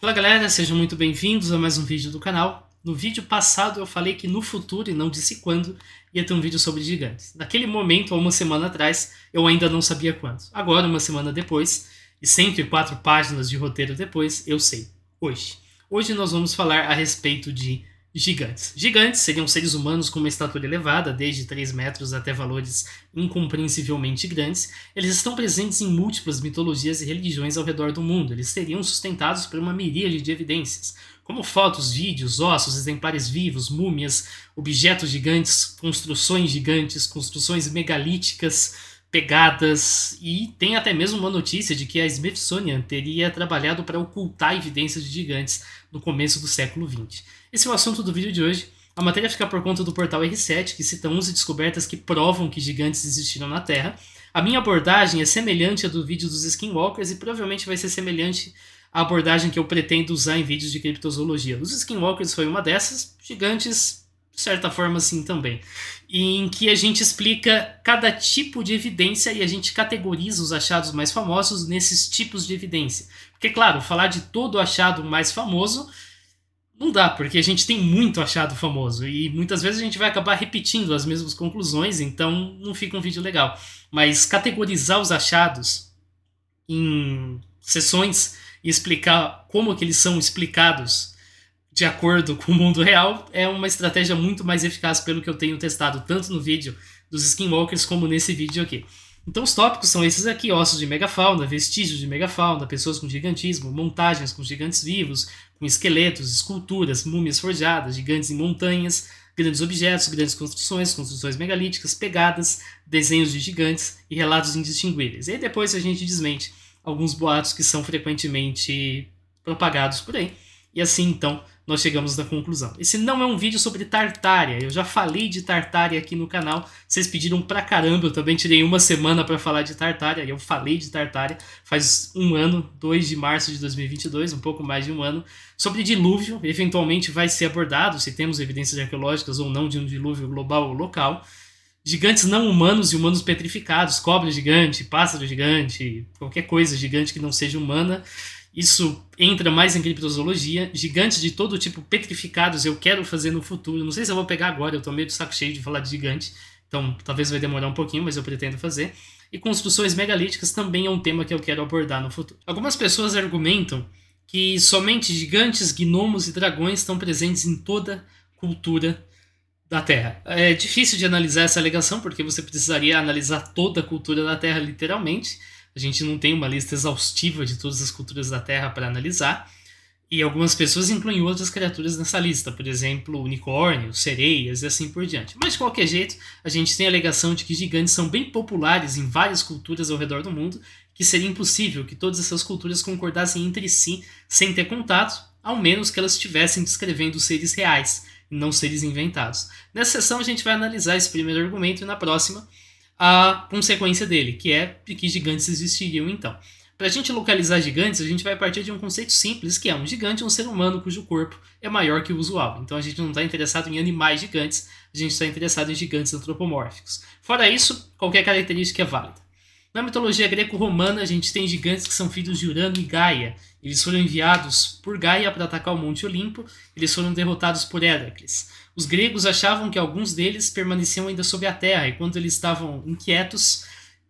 Fala galera, sejam muito bem-vindos a mais um vídeo do canal. No vídeo passado eu falei que no futuro, e não disse quando, ia ter um vídeo sobre gigantes. Naquele momento, há uma semana atrás, eu ainda não sabia quando. Agora, uma semana depois, e 104 páginas de roteiro depois, eu sei. Hoje. Hoje nós vamos falar a respeito de gigantes. Gigantes seriam seres humanos com uma estatura elevada, desde 3 metros até valores incompreensivelmente grandes. Eles estão presentes em múltiplas mitologias e religiões ao redor do mundo. Eles seriam sustentados por uma miríade de evidências, como fotos, vídeos, ossos, exemplares vivos, múmias, objetos gigantes, construções gigantes, construções megalíticas, pegadas e tem até mesmo uma notícia de que a Smithsonian teria trabalhado para ocultar evidências de gigantes no começo do século XX. Esse é o assunto do vídeo de hoje. A matéria fica por conta do portal R7, que cita 11 descobertas que provam que gigantes existiram na Terra. A minha abordagem é semelhante à do vídeo dos Skinwalkers e provavelmente vai ser semelhante à abordagem que eu pretendo usar em vídeos de criptozoologia. Os Skinwalkers foi uma dessas, gigantes, de certa forma, sim também. Em que a gente explica cada tipo de evidência e a gente categoriza os achados mais famosos nesses tipos de evidência. Porque, claro, falar de todo achado mais famoso não dá, porque a gente tem muito achado famoso e muitas vezes a gente vai acabar repetindo as mesmas conclusões, então não fica um vídeo legal. Mas categorizar os achados em sessões e explicar como que eles são explicados de acordo com o mundo real é uma estratégia muito mais eficaz pelo que eu tenho testado, tanto no vídeo dos Skinwalkers como nesse vídeo aqui. Então os tópicos são esses aqui: ossos de megafauna, vestígios de megafauna, pessoas com gigantismo, montagens com gigantes vivos, com esqueletos, esculturas, múmias forjadas, gigantes em montanhas, grandes objetos, grandes construções, construções megalíticas, pegadas, desenhos de gigantes e relatos indistinguíveis. E aí depois a gente desmente alguns boatos que são frequentemente propagados por aí. E assim então nós chegamos na conclusão. Esse não é um vídeo sobre Tartária, eu já falei de Tartária aqui no canal, vocês pediram pra caramba, eu também tirei uma semana para falar de Tartária, eu falei de Tartária faz um ano, 2 de março de 2022, um pouco mais de um ano, sobre dilúvio, eventualmente vai ser abordado, se temos evidências arqueológicas ou não de um dilúvio global ou local, gigantes não humanos e humanos petrificados, cobra gigante, pássaro gigante, qualquer coisa gigante que não seja humana, isso entra mais em criptozoologia. Gigantes de todo tipo petrificados eu quero fazer no futuro. Não sei se eu vou pegar agora, eu tô meio de saco cheio de falar de gigante. Então, talvez vai demorar um pouquinho, mas eu pretendo fazer. E construções megalíticas também é um tema que eu quero abordar no futuro. Algumas pessoas argumentam que somente gigantes, gnomos e dragões estão presentes em toda cultura da Terra. É difícil de analisar essa alegação, porque você precisaria analisar toda a cultura da Terra, literalmente. A gente não tem uma lista exaustiva de todas as culturas da Terra para analisar, e algumas pessoas incluem outras criaturas nessa lista, por exemplo, unicórnios, sereias e assim por diante. Mas de qualquer jeito, a gente tem a alegação de que gigantes são bem populares em várias culturas ao redor do mundo, que seria impossível que todas essas culturas concordassem entre si sem ter contato, ao menos que elas estivessem descrevendo seres reais, e não seres inventados. Nessa sessão a gente vai analisar esse primeiro argumento e na próxima a consequência dele, que é de que gigantes existiriam então. Para a gente localizar gigantes, a gente vai partir de um conceito simples, que é um gigante é um ser humano cujo corpo é maior que o usual. Então a gente não está interessado em animais gigantes, a gente está interessado em gigantes antropomórficos. Fora isso, qualquer característica é válida. Na mitologia greco-romana, a gente tem gigantes que são filhos de Urano e Gaia. Eles foram enviados por Gaia para atacar o Monte Olimpo, eles foram derrotados por Heracles. Os gregos achavam que alguns deles permaneciam ainda sob a terra, e quando eles estavam inquietos,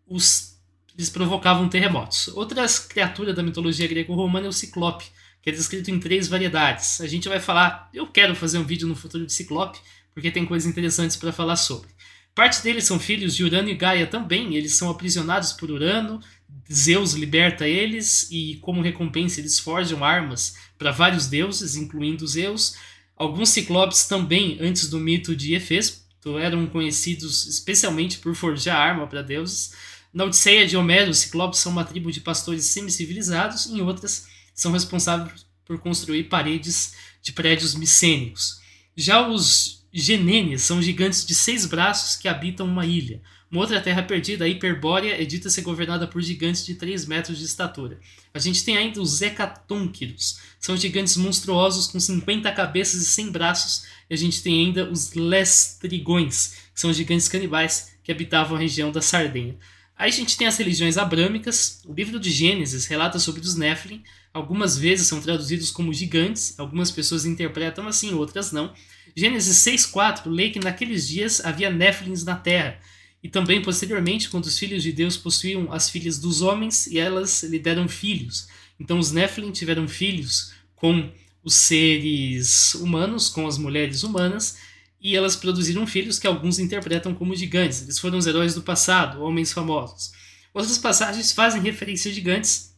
os, eles provocavam terremotos. Outra criatura da mitologia greco-romana é o ciclope, que é descrito em três variedades. A gente vai falar, eu quero fazer um vídeo no futuro de ciclope, porque tem coisas interessantes para falar sobre. Parte deles são filhos de Urano e Gaia também, eles são aprisionados por Urano, Zeus liberta eles e, como recompensa, eles forjam armas para vários deuses, incluindo Zeus, Alguns ciclopes também, antes do mito de Hefesto, eram conhecidos especialmente por forjar arma para deuses. Na Odisseia de Homero, os ciclopes são uma tribo de pastores semicivilizados, em outras, são responsáveis por construir paredes de prédios micênicos. Já os genenes são gigantes de seis braços que habitam uma ilha. Uma outra terra perdida, a Hiperbórea, é dita ser governada por gigantes de 3 metros de estatura. A gente tem ainda os Hecatonquiros, são gigantes monstruosos com 50 cabeças e 100 braços. E a gente tem ainda os Lestrigões, que são gigantes canibais que habitavam a região da Sardenha. Aí a gente tem as religiões abrâmicas. O livro de Gênesis relata sobre os Nephilim. Algumas vezes são traduzidos como gigantes, algumas pessoas interpretam assim, outras não. Gênesis 6,4 lê que naqueles dias havia Néflins na terra, e também, posteriormente, quando os filhos de Deus possuíam as filhas dos homens e elas lhe deram filhos. Então, os Nephilim tiveram filhos com os seres humanos, com as mulheres humanas, e elas produziram filhos que alguns interpretam como gigantes. Eles foram os heróis do passado, homens famosos. Outras passagens fazem referência a gigantes.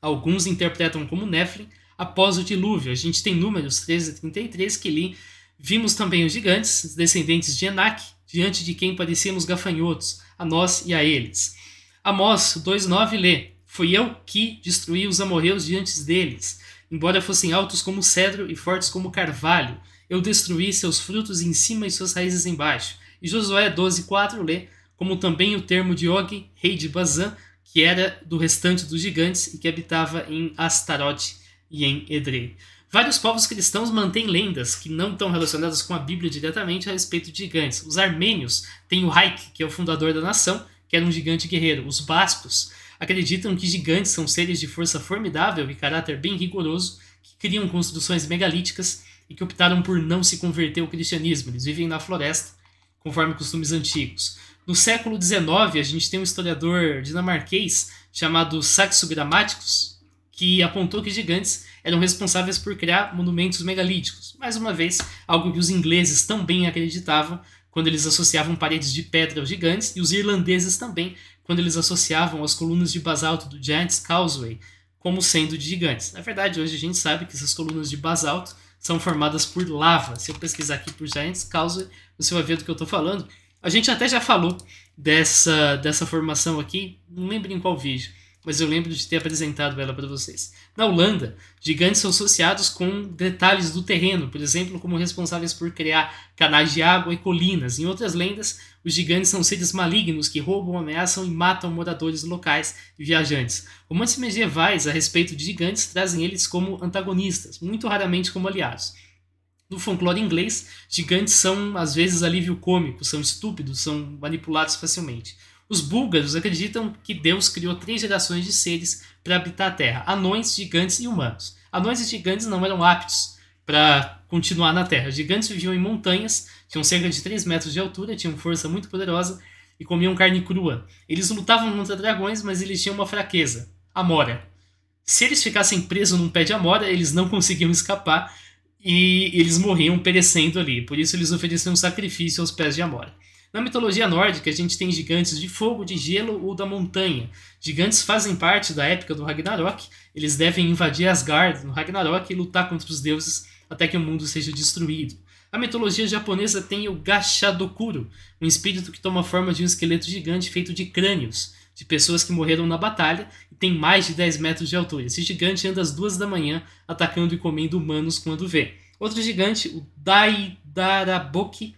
Alguns interpretam como Nephilim após o dilúvio. A gente tem números 13 a 33 que li. Vimos também os gigantes, descendentes de Enac, diante de quem parecíamos gafanhotos, a nós e a eles. Amós 2,9 lê: Fui eu que destruí os amorreus diante deles. Embora fossem altos como cedro e fortes como carvalho, eu destruí seus frutos em cima e suas raízes embaixo. E Josué 12,4 lê: Como também o termo de Og, rei de Bazã, que era do restante dos gigantes e que habitava em Astarote e em Edrei. Vários povos cristãos mantêm lendas que não estão relacionadas com a Bíblia diretamente a respeito de gigantes. Os armênios têm o Haik, que é o fundador da nação, que era um gigante guerreiro. Os bascos acreditam que gigantes são seres de força formidável e caráter bem rigoroso que criam construções megalíticas e que optaram por não se converter ao cristianismo. Eles vivem na floresta, conforme costumes antigos. No século XIX, a gente tem um historiador dinamarquês chamado Saxo Grammaticus, que apontou que gigantes eram responsáveis por criar monumentos megalíticos. Mais uma vez, algo que os ingleses também acreditavam quando eles associavam paredes de pedra aos gigantes, e os irlandeses também quando eles associavam as colunas de basalto do Giant's Causeway como sendo de gigantes. Na verdade, hoje a gente sabe que essas colunas de basalto são formadas por lava. Se eu pesquisar aqui por Giant's Causeway, você vai ver do que eu estou falando. A gente até já falou dessa, dessa formação aqui, não lembro em qual vídeo mas eu lembro de ter apresentado ela para vocês. Na Holanda, gigantes são associados com detalhes do terreno, por exemplo, como responsáveis por criar canais de água e colinas. Em outras lendas, os gigantes são seres malignos que roubam, ameaçam e matam moradores locais e viajantes. Romances medievais a respeito de gigantes trazem eles como antagonistas, muito raramente como aliados. No folclore inglês, gigantes são às vezes alívio cômico, são estúpidos, são manipulados facilmente. Os búlgaros acreditam que Deus criou três gerações de seres para habitar a Terra: anões, gigantes e humanos. Anões e gigantes não eram aptos para continuar na Terra. Gigantes viviam em montanhas, tinham cerca de 3 metros de altura, tinham força muito poderosa e comiam carne crua. Eles lutavam contra dragões, mas eles tinham uma fraqueza: Amora. Se eles ficassem presos num pé de Amora, eles não conseguiam escapar e eles morriam perecendo ali. Por isso, eles ofereciam sacrifício aos pés de Amora. Na mitologia nórdica, a gente tem gigantes de fogo, de gelo ou da montanha. Gigantes fazem parte da época do Ragnarok, eles devem invadir Asgard no Ragnarok e lutar contra os deuses até que o mundo seja destruído. A mitologia japonesa tem o Gashadokuro, um espírito que toma a forma de um esqueleto gigante feito de crânios de pessoas que morreram na batalha e tem mais de 10 metros de altura. Esse gigante anda às duas da manhã atacando e comendo humanos quando vê. Outro gigante, o Daidaraboki,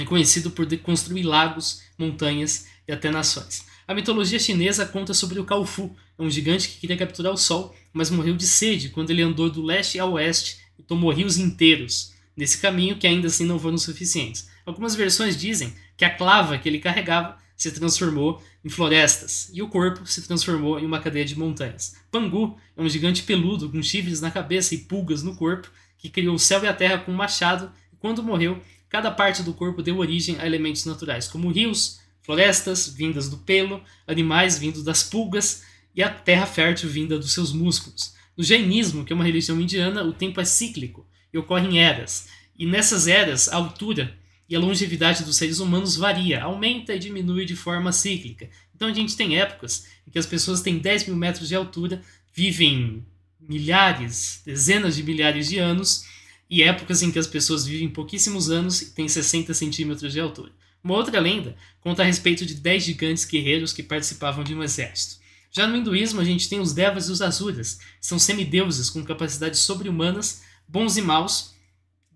é conhecido por construir lagos, montanhas e até nações. A mitologia chinesa conta sobre o Khufu, um gigante que queria capturar o sol, mas morreu de sede quando ele andou do leste ao oeste e tomou rios inteiros nesse caminho que ainda assim não foram suficientes. Algumas versões dizem que a clava que ele carregava se transformou em florestas e o corpo se transformou em uma cadeia de montanhas. Pangu é um gigante peludo com chifres na cabeça e pulgas no corpo que criou o céu e a terra com um machado e quando morreu Cada parte do corpo deu origem a elementos naturais, como rios, florestas vindas do pelo, animais vindos das pulgas e a terra fértil vinda dos seus músculos. No jainismo, que é uma religião indiana, o tempo é cíclico e ocorre em eras. E nessas eras, a altura e a longevidade dos seres humanos varia, aumenta e diminui de forma cíclica. Então a gente tem épocas em que as pessoas têm 10 mil metros de altura, vivem milhares, dezenas de milhares de anos e épocas em que as pessoas vivem pouquíssimos anos e têm 60 centímetros de altura. Uma outra lenda conta a respeito de 10 gigantes guerreiros que participavam de um exército. Já no hinduísmo, a gente tem os devas e os asuras, são semideuses com capacidades sobre-humanas, bons e maus.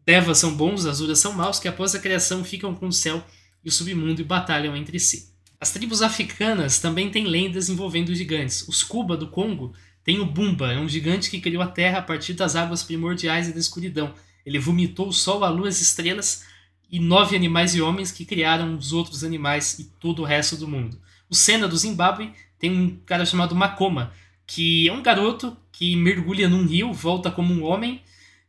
Devas são bons, asuras são maus, que após a criação ficam com o céu e o submundo e batalham entre si. As tribos africanas também têm lendas envolvendo gigantes. Os Cuba do Congo tem o Bumba, é um gigante que criou a Terra a partir das águas primordiais e da escuridão. Ele vomitou o sol, a lua, as estrelas e nove animais e homens que criaram os outros animais e todo o resto do mundo. O Senna do Zimbábue tem um cara chamado Makoma, que é um garoto que mergulha num rio, volta como um homem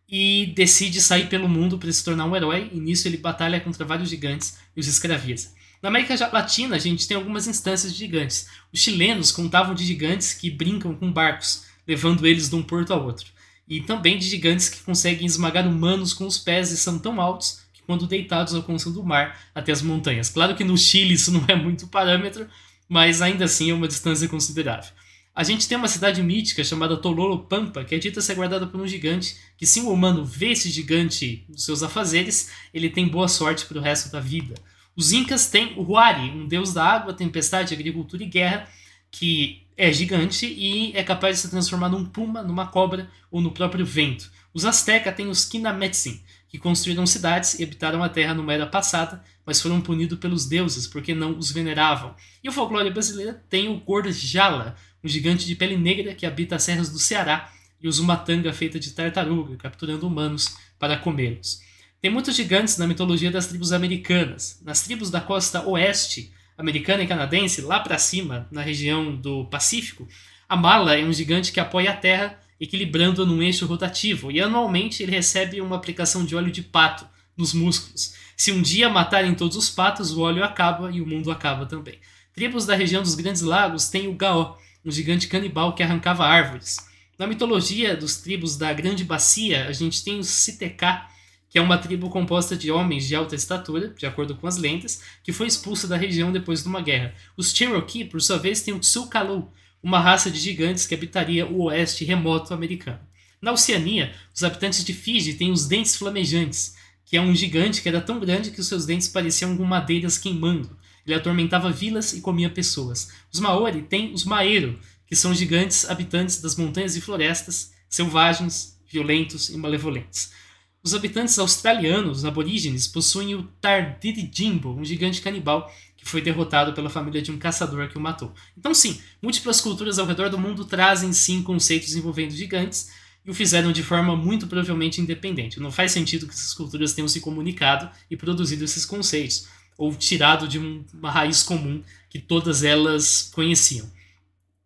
e decide sair pelo mundo para se tornar um herói. E nisso ele batalha contra vários gigantes e os escraviza. Na América Latina, a gente tem algumas instâncias de gigantes. Os chilenos contavam de gigantes que brincam com barcos, levando eles de um porto a outro. E também de gigantes que conseguem esmagar humanos com os pés e são tão altos que, quando deitados, alcançam do mar até as montanhas. Claro que no Chile isso não é muito parâmetro, mas ainda assim é uma distância considerável. A gente tem uma cidade mítica chamada Tololo Pampa, que é dita ser guardada por um gigante, que se um humano vê esse gigante nos seus afazeres, ele tem boa sorte para o resto da vida. Os Incas têm o Huari, um deus da água, tempestade, agricultura e guerra, que é gigante e é capaz de se transformar num puma, numa cobra ou no próprio vento. Os Azteca têm os Kinametsin, que construíram cidades e habitaram a terra numa era passada, mas foram punidos pelos deuses porque não os veneravam. E o folclore brasileiro tem o Gorjala, um gigante de pele negra que habita as serras do Ceará e usa uma tanga feita de tartaruga, capturando humanos para comê-los. Tem muitos gigantes na mitologia das tribos americanas. Nas tribos da costa oeste, americana e canadense, lá para cima, na região do Pacífico, a mala é um gigante que apoia a Terra, equilibrando num eixo rotativo, e anualmente ele recebe uma aplicação de óleo de pato nos músculos. Se um dia matarem todos os patos, o óleo acaba e o mundo acaba também. Tribos da região dos Grandes Lagos têm o Gaó, um gigante canibal que arrancava árvores. Na mitologia dos tribos da Grande Bacia, a gente tem o Siteká, que é uma tribo composta de homens de alta estatura, de acordo com as lendas, que foi expulsa da região depois de uma guerra. Os Cherokee, por sua vez, têm o Tsul'kalu, uma raça de gigantes que habitaria o oeste remoto americano. Na Oceania, os habitantes de Fiji têm os dentes flamejantes, que é um gigante que era tão grande que os seus dentes pareciam com madeiras queimando. Ele atormentava vilas e comia pessoas. Os Maori têm os Maero, que são gigantes habitantes das montanhas e florestas, selvagens, violentos e malevolentes. Os habitantes australianos, aborígenes, possuem o Jimbo, um gigante canibal que foi derrotado pela família de um caçador que o matou. Então, sim, múltiplas culturas ao redor do mundo trazem sim conceitos envolvendo gigantes e o fizeram de forma muito provavelmente independente. Não faz sentido que essas culturas tenham se comunicado e produzido esses conceitos, ou tirado de uma raiz comum que todas elas conheciam.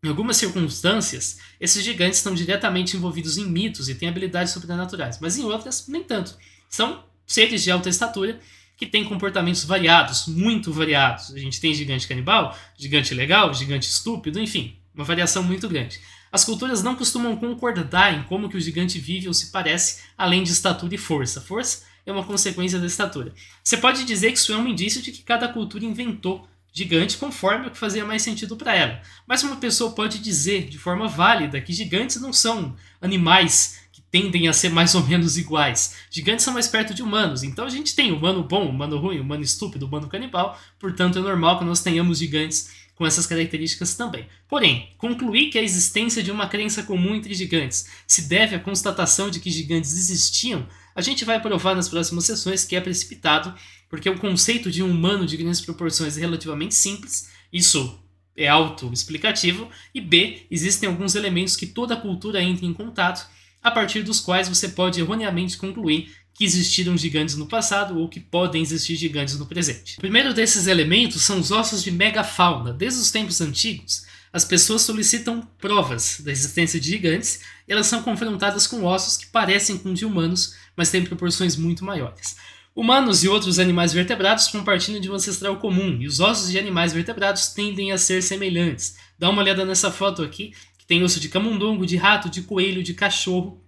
Em algumas circunstâncias, esses gigantes estão diretamente envolvidos em mitos e têm habilidades sobrenaturais, mas em outras, nem tanto. São seres de alta estatura que têm comportamentos variados, muito variados. A gente tem gigante canibal, gigante legal, gigante estúpido, enfim, uma variação muito grande. As culturas não costumam concordar em como que o gigante vive ou se parece, além de estatura e força. Força é uma consequência da estatura. Você pode dizer que isso é um indício de que cada cultura inventou gigante conforme o que fazia mais sentido para ela. Mas uma pessoa pode dizer de forma válida que gigantes não são animais que tendem a ser mais ou menos iguais. Gigantes são mais perto de humanos. Então a gente tem humano bom, humano ruim, humano estúpido, humano canibal. Portanto, é normal que nós tenhamos gigantes com essas características também. Porém, concluir que a existência de uma crença comum entre gigantes se deve à constatação de que gigantes existiam, a gente vai provar nas próximas sessões que é precipitado porque o conceito de um humano de grandes proporções é relativamente simples, isso é autoexplicativo, e B, existem alguns elementos que toda cultura entra em contato, a partir dos quais você pode erroneamente concluir que existiram gigantes no passado ou que podem existir gigantes no presente. O primeiro desses elementos são os ossos de megafauna. Desde os tempos antigos, as pessoas solicitam provas da existência de gigantes elas são confrontadas com ossos que parecem com de humanos, mas têm proporções muito maiores. Humanos e outros animais vertebrados compartilham de um ancestral comum e os ossos de animais vertebrados tendem a ser semelhantes. Dá uma olhada nessa foto aqui, que tem osso de camundongo, de rato, de coelho, de cachorro,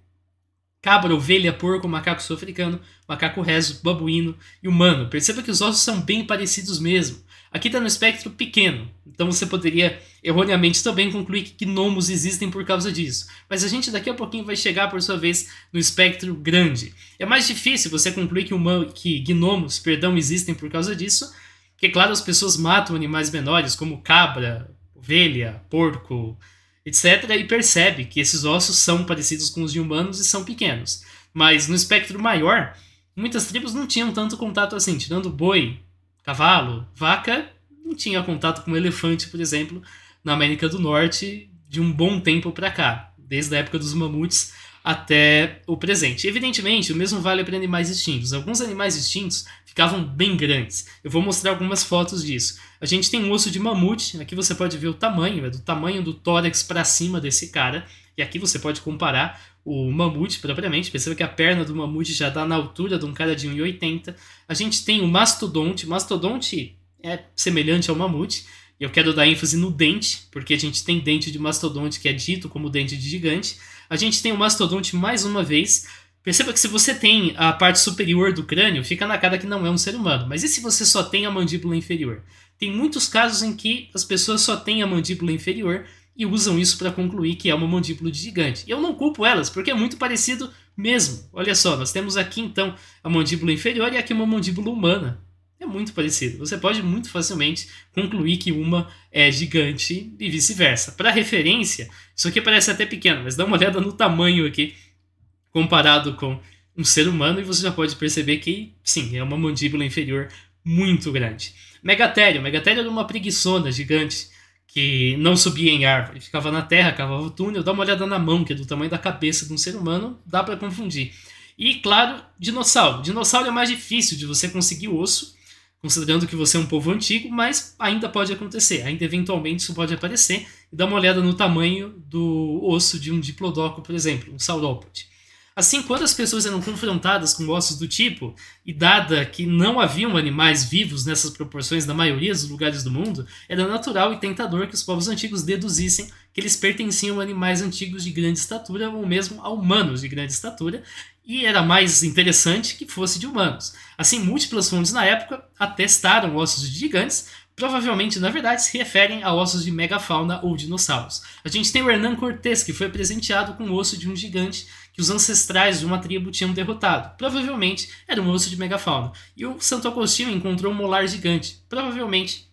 cabra, ovelha, porco, macaco sul-africano, macaco rezo, babuíno e humano. Perceba que os ossos são bem parecidos mesmo. Aqui está no espectro pequeno, então você poderia erroneamente também conclui que gnomos existem por causa disso. Mas a gente daqui a pouquinho vai chegar, por sua vez, no espectro grande. É mais difícil você concluir que, uma, que gnomos perdão, existem por causa disso, porque, claro, as pessoas matam animais menores, como cabra, ovelha, porco, etc., e percebe que esses ossos são parecidos com os de humanos e são pequenos. Mas no espectro maior, muitas tribos não tinham tanto contato assim, tirando boi, cavalo, vaca, não tinha contato com elefante, por exemplo, na América do Norte de um bom tempo para cá, desde a época dos mamutes até o presente. Evidentemente, o mesmo vale para animais extintos. Alguns animais extintos ficavam bem grandes. Eu vou mostrar algumas fotos disso. A gente tem um osso de mamute, aqui você pode ver o tamanho, é do tamanho do tórax para cima desse cara, e aqui você pode comparar o mamute propriamente, perceba que a perna do mamute já está na altura de um cara de 1,80. A gente tem o mastodonte, mastodonte é semelhante ao mamute, eu quero dar ênfase no dente, porque a gente tem dente de mastodonte que é dito como dente de gigante. A gente tem o mastodonte mais uma vez. Perceba que se você tem a parte superior do crânio, fica na cara que não é um ser humano. Mas e se você só tem a mandíbula inferior? Tem muitos casos em que as pessoas só têm a mandíbula inferior e usam isso para concluir que é uma mandíbula de gigante. E eu não culpo elas, porque é muito parecido mesmo. Olha só, nós temos aqui então a mandíbula inferior e aqui uma mandíbula humana é muito parecido. Você pode muito facilmente concluir que uma é gigante e vice-versa. Para referência, isso aqui parece até pequeno, mas dá uma olhada no tamanho aqui comparado com um ser humano e você já pode perceber que sim, é uma mandíbula inferior muito grande. Megatério, Megatério era uma preguiçona gigante que não subia em árvore, ficava na terra, cavava o túnel, dá uma olhada na mão, que é do tamanho da cabeça de um ser humano, dá para confundir. E claro, dinossauro. Dinossauro é mais difícil de você conseguir osso, considerando que você é um povo antigo, mas ainda pode acontecer, ainda eventualmente isso pode aparecer, e dá uma olhada no tamanho do osso de um diplodoco, por exemplo, um saurópode. Assim, quando as pessoas eram confrontadas com ossos do tipo, e dada que não haviam animais vivos nessas proporções na maioria dos lugares do mundo, era natural e tentador que os povos antigos deduzissem que eles pertenciam a animais antigos de grande estatura ou mesmo a humanos de grande estatura, e era mais interessante que fosse de humanos. Assim, múltiplas fontes na época atestaram ossos de gigantes, provavelmente, na verdade, se referem a ossos de megafauna ou dinossauros. A gente tem o Hernán Cortés, que foi presenteado com o osso de um gigante que os ancestrais de uma tribo tinham derrotado. Provavelmente era um osso de megafauna. E o Santo Agostinho encontrou um molar gigante. Provavelmente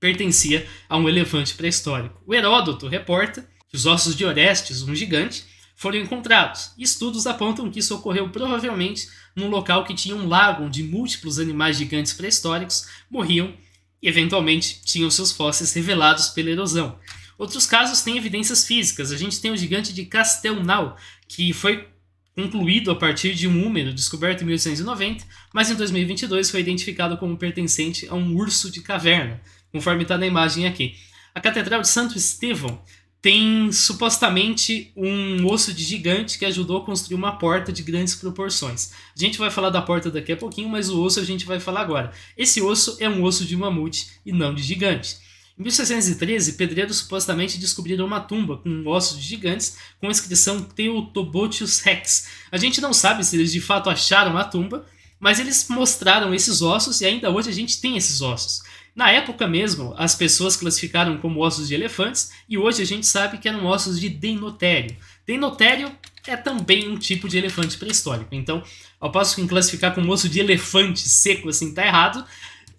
pertencia a um elefante pré-histórico. O Heródoto reporta que os ossos de Orestes, um gigante, foram encontrados. Estudos apontam que isso ocorreu provavelmente num local que tinha um lago onde múltiplos animais gigantes pré-históricos morriam e eventualmente tinham seus fósseis revelados pela erosão. Outros casos têm evidências físicas. A gente tem o gigante de Castelnau, que foi concluído a partir de um húmero descoberto em 1890, mas em 2022 foi identificado como pertencente a um urso de caverna, conforme está na imagem aqui. A Catedral de Santo Estevão tem supostamente um osso de gigante que ajudou a construir uma porta de grandes proporções. A gente vai falar da porta daqui a pouquinho, mas o osso a gente vai falar agora. Esse osso é um osso de mamute e não de gigante. Em 1613, pedreiros supostamente descobriram uma tumba com ossos de gigantes com a inscrição Teotobotius Rex. A gente não sabe se eles de fato acharam a tumba, mas eles mostraram esses ossos e ainda hoje a gente tem esses ossos. Na época mesmo, as pessoas classificaram como ossos de elefantes e hoje a gente sabe que eram ossos de Deinotério. Deinotério é também um tipo de elefante pré-histórico. Então, ao passo que classificar como osso de elefante seco assim tá errado,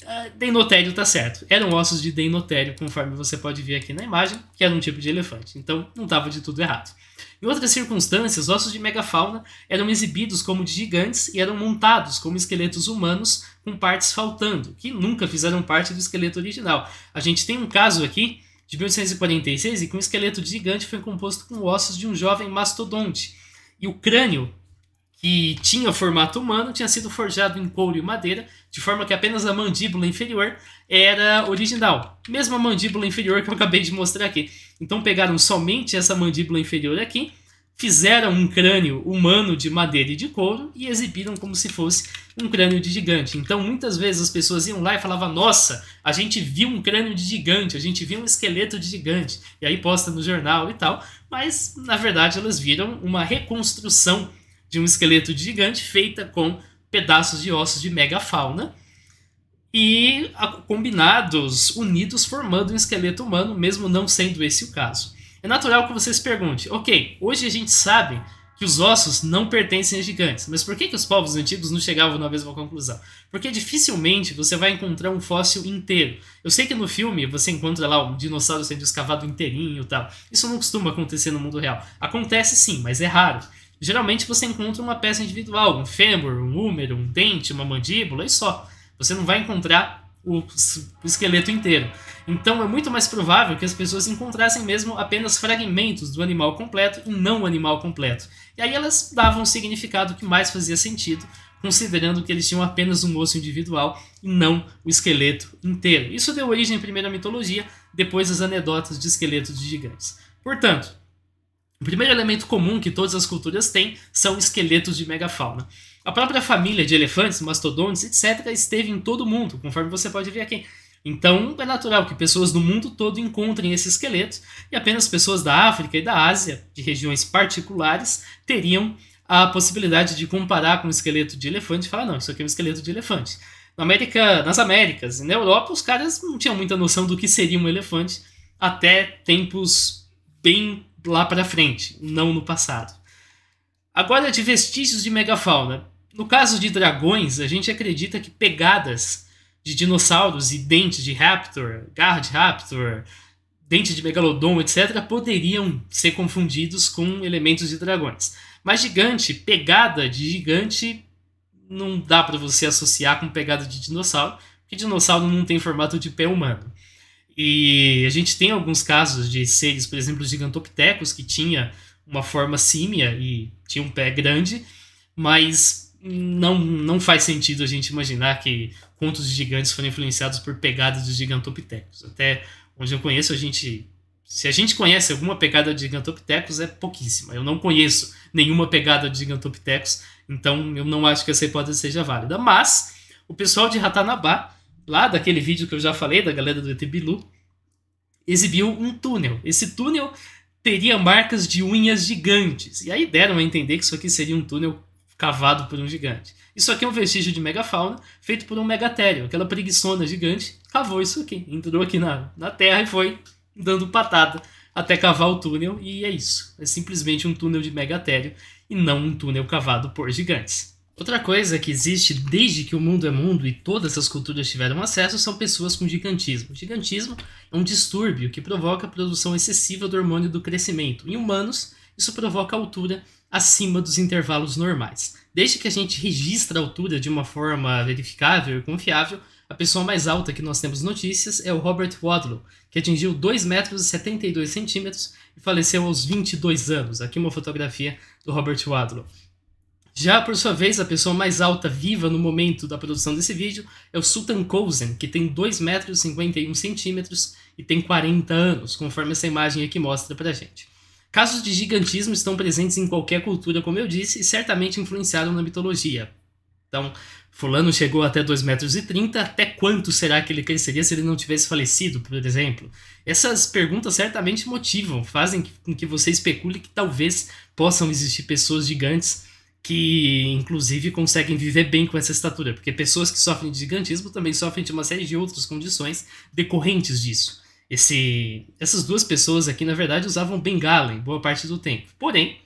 ah, Deinotério tá certo. Eram ossos de Deinotério, conforme você pode ver aqui na imagem, que era um tipo de elefante. Então, não estava de tudo errado. Em outras circunstâncias, ossos de megafauna eram exibidos como de gigantes e eram montados como esqueletos humanos com partes faltando, que nunca fizeram parte do esqueleto original. A gente tem um caso aqui de 1846 em que um esqueleto gigante foi composto com ossos de um jovem mastodonte. E o crânio, que tinha formato humano, tinha sido forjado em couro e madeira, de forma que apenas a mandíbula inferior era original. Mesmo a mandíbula inferior que eu acabei de mostrar aqui. Então pegaram somente essa mandíbula inferior aqui, fizeram um crânio humano de madeira e de couro e exibiram como se fosse um crânio de gigante. Então, muitas vezes as pessoas iam lá e falavam: Nossa, a gente viu um crânio de gigante, a gente viu um esqueleto de gigante. E aí posta no jornal e tal. Mas, na verdade, elas viram uma reconstrução de um esqueleto gigante feita com pedaços de ossos de megafauna e combinados, unidos, formando um esqueleto humano, mesmo não sendo esse o caso. É natural que vocês perguntem, ok, hoje a gente sabe que os ossos não pertencem a gigantes, mas por que, que os povos antigos não chegavam na mesma conclusão? Porque dificilmente você vai encontrar um fóssil inteiro. Eu sei que no filme você encontra lá um dinossauro sendo escavado inteirinho e tal. Isso não costuma acontecer no mundo real. Acontece sim, mas é raro geralmente você encontra uma peça individual, um fêmur, um húmero, um dente, uma mandíbula e só. Você não vai encontrar o, esqueleto inteiro. Então é muito mais provável que as pessoas encontrassem mesmo apenas fragmentos do animal completo e não o animal completo. E aí elas davam o significado que mais fazia sentido, considerando que eles tinham apenas um osso individual e não o esqueleto inteiro. Isso deu origem primeiro à mitologia, depois às anedotas de esqueletos de gigantes. Portanto, o primeiro elemento comum que todas as culturas têm são esqueletos de megafauna. A própria família de elefantes, mastodontes, etc., esteve em todo o mundo, conforme você pode ver aqui. Então, é natural que pessoas do mundo todo encontrem esses esqueletos e apenas pessoas da África e da Ásia, de regiões particulares, teriam a possibilidade de comparar com o esqueleto de elefante e falar: não, isso aqui é um esqueleto de elefante. Na América, nas Américas e na Europa, os caras não tinham muita noção do que seria um elefante até tempos bem lá para frente, não no passado. Agora de vestígios de megafauna. No caso de dragões, a gente acredita que pegadas de dinossauros e dentes de raptor, garra de raptor, dente de megalodon, etc., poderiam ser confundidos com elementos de dragões. Mas gigante, pegada de gigante, não dá para você associar com pegada de dinossauro, porque dinossauro não tem formato de pé humano. E a gente tem alguns casos de seres, por exemplo, os que tinha uma forma símia e tinha um pé grande, mas não, não faz sentido a gente imaginar que contos de gigantes foram influenciados por pegadas de gigantoptecos. Até onde eu conheço, a gente. Se a gente conhece alguma pegada de gigantoptecos, é pouquíssima. Eu não conheço nenhuma pegada de gigantoptecos, então eu não acho que essa hipótese seja válida. Mas o pessoal de Ratanabá lá daquele vídeo que eu já falei, da galera do ET Bilu, exibiu um túnel. Esse túnel teria marcas de unhas gigantes. E aí deram a entender que isso aqui seria um túnel cavado por um gigante. Isso aqui é um vestígio de megafauna feito por um megatério. Aquela preguiçona gigante cavou isso aqui, entrou aqui na, na terra e foi dando patada até cavar o túnel. E é isso. É simplesmente um túnel de megatério e não um túnel cavado por gigantes. Outra coisa que existe desde que o mundo é mundo e todas as culturas tiveram acesso são pessoas com gigantismo. O gigantismo é um distúrbio que provoca a produção excessiva do hormônio do crescimento. Em humanos, isso provoca altura acima dos intervalos normais. Desde que a gente registra a altura de uma forma verificável e confiável, a pessoa mais alta que nós temos notícias é o Robert Wadlow, que atingiu 2,72 metros e centímetros e faleceu aos 22 anos. Aqui uma fotografia do Robert Wadlow. Já por sua vez, a pessoa mais alta viva no momento da produção desse vídeo é o Sultan Kozen, que tem 2 metros e 51 centímetros e tem 40 anos, conforme essa imagem aqui mostra pra gente. Casos de gigantismo estão presentes em qualquer cultura, como eu disse, e certamente influenciaram na mitologia. Então, fulano chegou até 2,30 metros, e 30, até quanto será que ele cresceria se ele não tivesse falecido, por exemplo? Essas perguntas certamente motivam, fazem com que você especule que talvez possam existir pessoas gigantes que inclusive conseguem viver bem com essa estatura, porque pessoas que sofrem de gigantismo também sofrem de uma série de outras condições decorrentes disso. Esse, essas duas pessoas aqui, na verdade, usavam bengala em boa parte do tempo. Porém,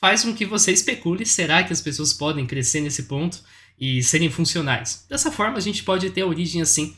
faz com que você especule: será que as pessoas podem crescer nesse ponto e serem funcionais? Dessa forma, a gente pode ter a origem assim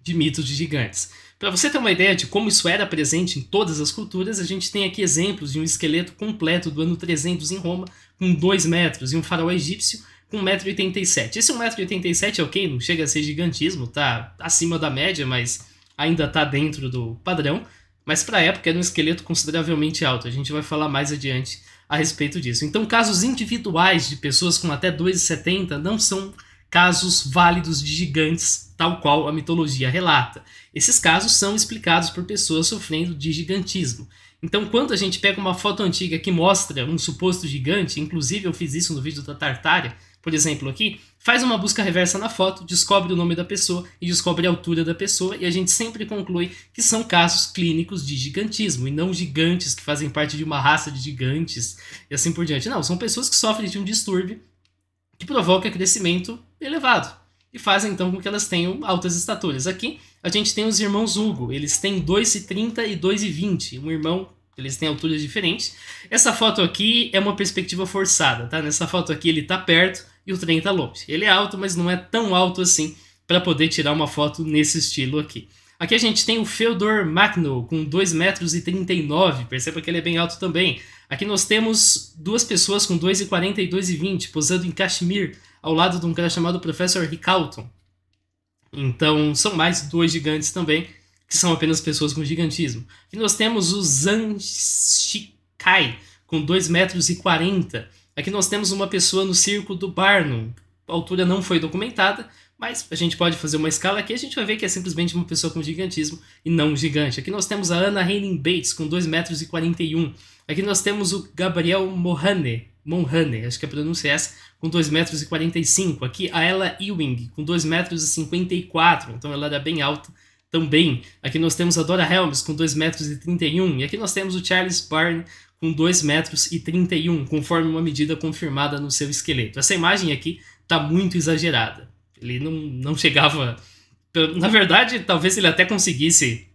de mitos de gigantes. Para você ter uma ideia de como isso era presente em todas as culturas, a gente tem aqui exemplos de um esqueleto completo do ano 300 em Roma com 2 metros e um faraó egípcio com 1,87m. Esse 1,87m é ok, não chega a ser gigantismo, tá acima da média, mas ainda tá dentro do padrão. Mas para a época era um esqueleto consideravelmente alto. A gente vai falar mais adiante a respeito disso. Então, casos individuais de pessoas com até 2,70 não são casos válidos de gigantes, tal qual a mitologia relata. Esses casos são explicados por pessoas sofrendo de gigantismo. Então, quando a gente pega uma foto antiga que mostra um suposto gigante, inclusive eu fiz isso no vídeo da Tartária, por exemplo, aqui, faz uma busca reversa na foto, descobre o nome da pessoa e descobre a altura da pessoa, e a gente sempre conclui que são casos clínicos de gigantismo, e não gigantes que fazem parte de uma raça de gigantes e assim por diante. Não, são pessoas que sofrem de um distúrbio que provoca crescimento elevado e fazem então com que elas tenham altas estaturas. Aqui a gente tem os irmãos Hugo, eles têm 2,30 e 2,20, um irmão eles têm alturas diferentes. Essa foto aqui é uma perspectiva forçada, tá? Nessa foto aqui ele tá perto e o trem tá longe. Ele é alto, mas não é tão alto assim para poder tirar uma foto nesse estilo aqui. Aqui a gente tem o Feodor Magno, com 2,39. metros perceba que ele é bem alto também. Aqui nós temos duas pessoas com 2,40 e 2,20, posando em cachemir, ao lado de um cara chamado Professor Ricalton. Então, são mais dois gigantes também, que são apenas pessoas com gigantismo. E nós temos o Zanshikai, com 2,40 metros. E 40. Aqui nós temos uma pessoa no circo do Barnum. A altura não foi documentada, mas a gente pode fazer uma escala aqui, a gente vai ver que é simplesmente uma pessoa com gigantismo e não um gigante. Aqui nós temos a Ana Henning Bates, com 2,41 metros. E 41. Aqui nós temos o Gabriel Mohane, Monhane, acho que a pronúncia é essa, com 245 metros e Aqui a Ella Ewing, com 254 metros e Então ela era bem alta também. Aqui nós temos a Dora Helms, com 231 metros e E aqui nós temos o Charles Barn, com 231 metros e conforme uma medida confirmada no seu esqueleto. Essa imagem aqui está muito exagerada. Ele não, não chegava... Na verdade, talvez ele até conseguisse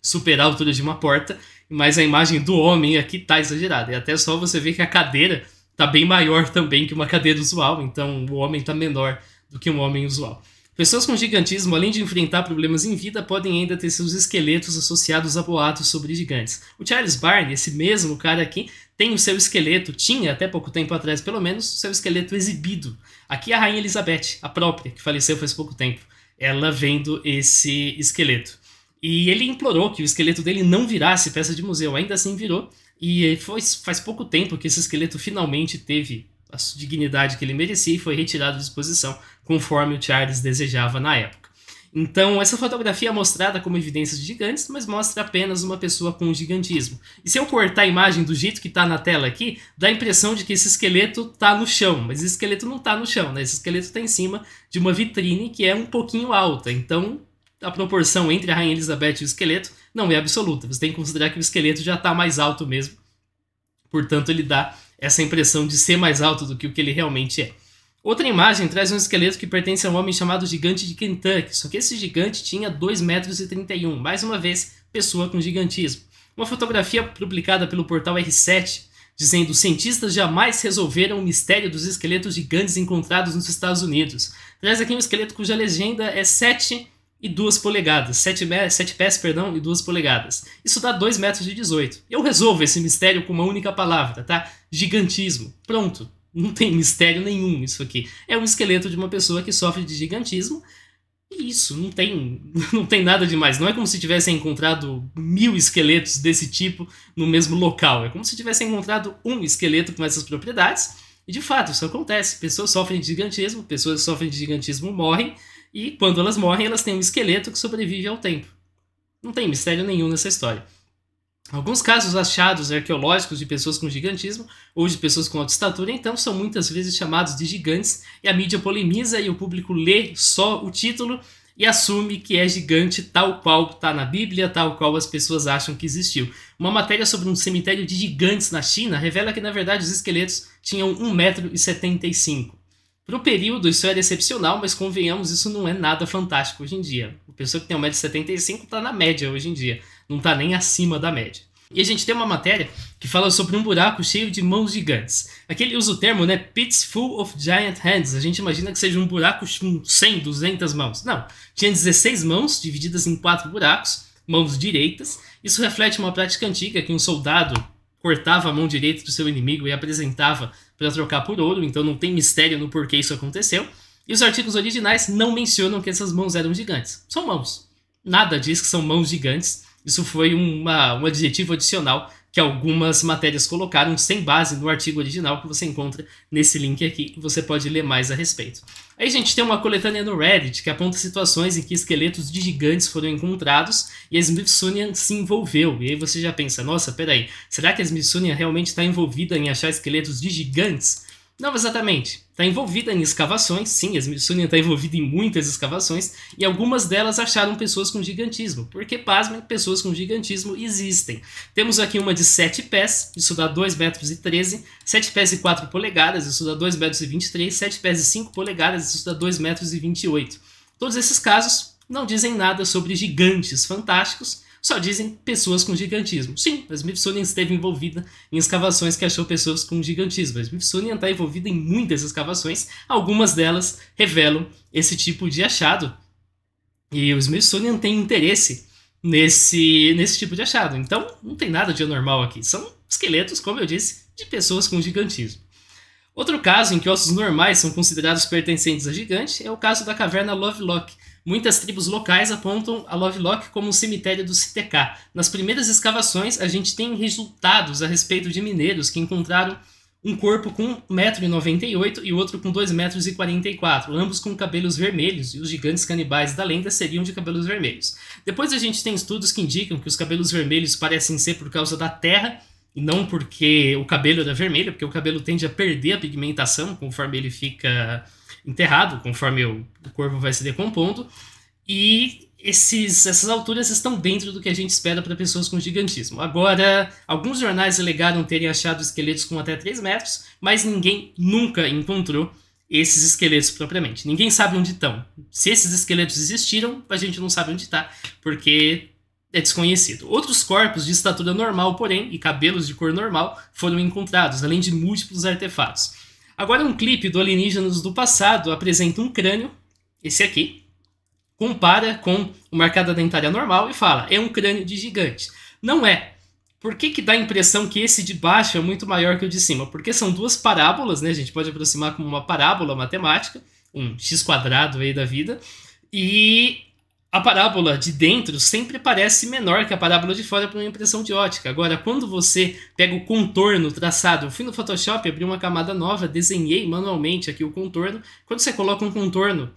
superar a altura de uma porta, mas a imagem do homem aqui tá exagerada. E até só você ver que a cadeira tá bem maior também que uma cadeira usual, então o homem tá menor do que um homem usual. Pessoas com gigantismo, além de enfrentar problemas em vida, podem ainda ter seus esqueletos associados a boatos sobre gigantes. O Charles Barney, esse mesmo cara aqui, tem o seu esqueleto, tinha até pouco tempo atrás, pelo menos, o seu esqueleto exibido. Aqui é a Rainha Elizabeth, a própria, que faleceu faz pouco tempo, ela vendo esse esqueleto. E ele implorou que o esqueleto dele não virasse peça de museu, ainda assim virou, e foi, faz pouco tempo que esse esqueleto finalmente teve a dignidade que ele merecia e foi retirado de exposição, conforme o Charles desejava na época. Então, essa fotografia é mostrada como evidência de gigantes, mas mostra apenas uma pessoa com gigantismo. E se eu cortar a imagem do jeito que está na tela aqui, dá a impressão de que esse esqueleto está no chão, mas esse esqueleto não está no chão, né? Esse esqueleto está em cima de uma vitrine que é um pouquinho alta. Então, a proporção entre a Rainha Elizabeth e o esqueleto não é absoluta. Você tem que considerar que o esqueleto já está mais alto mesmo. Portanto, ele dá essa impressão de ser mais alto do que o que ele realmente é. Outra imagem traz um esqueleto que pertence a um homem chamado Gigante de Kentucky, só que esse gigante tinha 2,31 metros. Mais uma vez, pessoa com gigantismo. Uma fotografia publicada pelo portal R7 dizendo: cientistas jamais resolveram o mistério dos esqueletos gigantes encontrados nos Estados Unidos. Traz aqui um esqueleto cuja legenda é 7 e 2 polegadas, 7, 7 pés perdão, e 2 polegadas. Isso dá 2 metros e 18. Eu resolvo esse mistério com uma única palavra, tá? Gigantismo. Pronto. Não tem mistério nenhum isso aqui. É um esqueleto de uma pessoa que sofre de gigantismo. E isso, não tem, não tem nada demais. Não é como se tivessem encontrado mil esqueletos desse tipo no mesmo local. É como se tivessem encontrado um esqueleto com essas propriedades. E de fato, isso acontece. Pessoas sofrem de gigantismo, pessoas sofrem de gigantismo morrem. E quando elas morrem, elas têm um esqueleto que sobrevive ao tempo. Não tem mistério nenhum nessa história. Alguns casos achados arqueológicos de pessoas com gigantismo ou de pessoas com alta estatura, então, são muitas vezes chamados de gigantes e a mídia polemiza e o público lê só o título e assume que é gigante tal qual está na Bíblia, tal qual as pessoas acham que existiu. Uma matéria sobre um cemitério de gigantes na China revela que, na verdade, os esqueletos tinham 1,75m. Pro período, isso é era excepcional, mas convenhamos, isso não é nada fantástico hoje em dia. A pessoa que tem 1,75m tá na média hoje em dia, não tá nem acima da média. E a gente tem uma matéria que fala sobre um buraco cheio de mãos gigantes. Aqui ele usa o termo, né? Pits full of giant hands. A gente imagina que seja um buraco com 100, 200 mãos. Não. Tinha 16 mãos divididas em quatro buracos, mãos direitas. Isso reflete uma prática antiga que um soldado cortava a mão direita do seu inimigo e apresentava para trocar por ouro, então não tem mistério no porquê isso aconteceu. E os artigos originais não mencionam que essas mãos eram gigantes. São mãos. Nada diz que são mãos gigantes. Isso foi uma, um adjetivo adicional que algumas matérias colocaram sem base no artigo original que você encontra nesse link aqui. Você pode ler mais a respeito. Aí a gente tem uma coletânea no Reddit que aponta situações em que esqueletos de gigantes foram encontrados e a Smithsonian se envolveu. E aí você já pensa, nossa, peraí, será que a Smithsonian realmente está envolvida em achar esqueletos de gigantes? Não, exatamente. Está envolvida em escavações, sim, a Smithsonian está envolvida em muitas escavações, e algumas delas acharam pessoas com gigantismo, porque, pasmem, pessoas com gigantismo existem. Temos aqui uma de 7 pés, isso dá 2 metros e 13, 7 pés e 4 polegadas, isso dá 2 metros e 23, 7 pés e 5 polegadas, isso dá 2 metros e 28. Todos esses casos não dizem nada sobre gigantes fantásticos, só dizem pessoas com gigantismo. Sim, a Smithsonian esteve envolvida em escavações que achou pessoas com gigantismo. A Smithsonian está envolvida em muitas escavações, algumas delas revelam esse tipo de achado. E o Smithsonian tem interesse nesse, nesse tipo de achado. Então, não tem nada de anormal aqui. São esqueletos, como eu disse, de pessoas com gigantismo. Outro caso em que ossos normais são considerados pertencentes a gigante é o caso da caverna Lovelock, Muitas tribos locais apontam a Lovelock como um cemitério do CTK. Nas primeiras escavações, a gente tem resultados a respeito de mineiros que encontraram um corpo com 1,98m e outro com 2,44m, ambos com cabelos vermelhos, e os gigantes canibais da lenda seriam de cabelos vermelhos. Depois a gente tem estudos que indicam que os cabelos vermelhos parecem ser por causa da terra, e não porque o cabelo era vermelho, porque o cabelo tende a perder a pigmentação conforme ele fica enterrado, conforme o, corpo vai se decompondo. E esses, essas alturas estão dentro do que a gente espera para pessoas com gigantismo. Agora, alguns jornais alegaram terem achado esqueletos com até 3 metros, mas ninguém nunca encontrou esses esqueletos propriamente. Ninguém sabe onde estão. Se esses esqueletos existiram, a gente não sabe onde está, porque é desconhecido. Outros corpos de estatura normal, porém, e cabelos de cor normal foram encontrados, além de múltiplos artefatos. Agora um clipe do Alienígenas do passado apresenta um crânio, esse aqui, compara com o arcada dentária normal e fala, é um crânio de gigante. Não é. Por que, que dá a impressão que esse de baixo é muito maior que o de cima? Porque são duas parábolas, né? A gente pode aproximar como uma parábola matemática, um x quadrado aí da vida, e a parábola de dentro sempre parece menor que a parábola de fora para uma impressão de ótica. Agora, quando você pega o contorno traçado, eu fui no Photoshop, abri uma camada nova, desenhei manualmente aqui o contorno. Quando você coloca um contorno,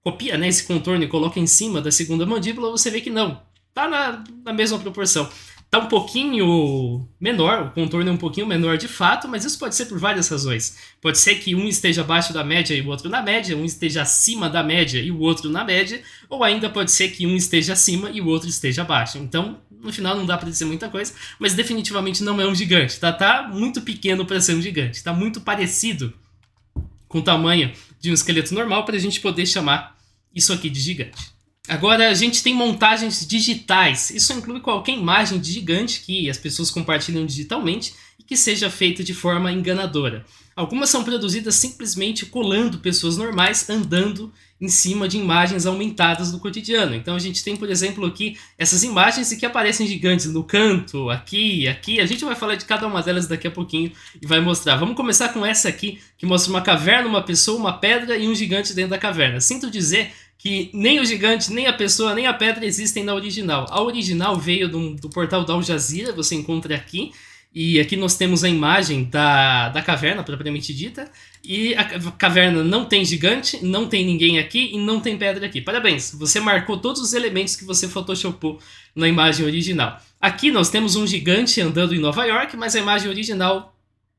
copia né, esse contorno e coloca em cima da segunda mandíbula, você vê que não. Tá na, na mesma proporção tá um pouquinho menor, o contorno é um pouquinho menor de fato, mas isso pode ser por várias razões. Pode ser que um esteja abaixo da média e o outro na média, um esteja acima da média e o outro na média, ou ainda pode ser que um esteja acima e o outro esteja abaixo. Então, no final não dá para dizer muita coisa, mas definitivamente não é um gigante, tá? Tá muito pequeno para ser um gigante, tá muito parecido com o tamanho de um esqueleto normal para a gente poder chamar isso aqui de gigante. Agora a gente tem montagens digitais. Isso inclui qualquer imagem gigante que as pessoas compartilham digitalmente e que seja feita de forma enganadora. Algumas são produzidas simplesmente colando pessoas normais andando em cima de imagens aumentadas do cotidiano. Então a gente tem, por exemplo, aqui essas imagens que aparecem gigantes no canto, aqui, aqui. A gente vai falar de cada uma delas daqui a pouquinho e vai mostrar. Vamos começar com essa aqui, que mostra uma caverna, uma pessoa, uma pedra e um gigante dentro da caverna. Sinto dizer que nem o gigante, nem a pessoa, nem a pedra existem na original. A original veio do, do portal da Al Jazeera, você encontra aqui. E aqui nós temos a imagem da, da caverna, propriamente dita. E a caverna não tem gigante, não tem ninguém aqui e não tem pedra aqui. Parabéns, você marcou todos os elementos que você photoshopou na imagem original. Aqui nós temos um gigante andando em Nova York, mas a imagem original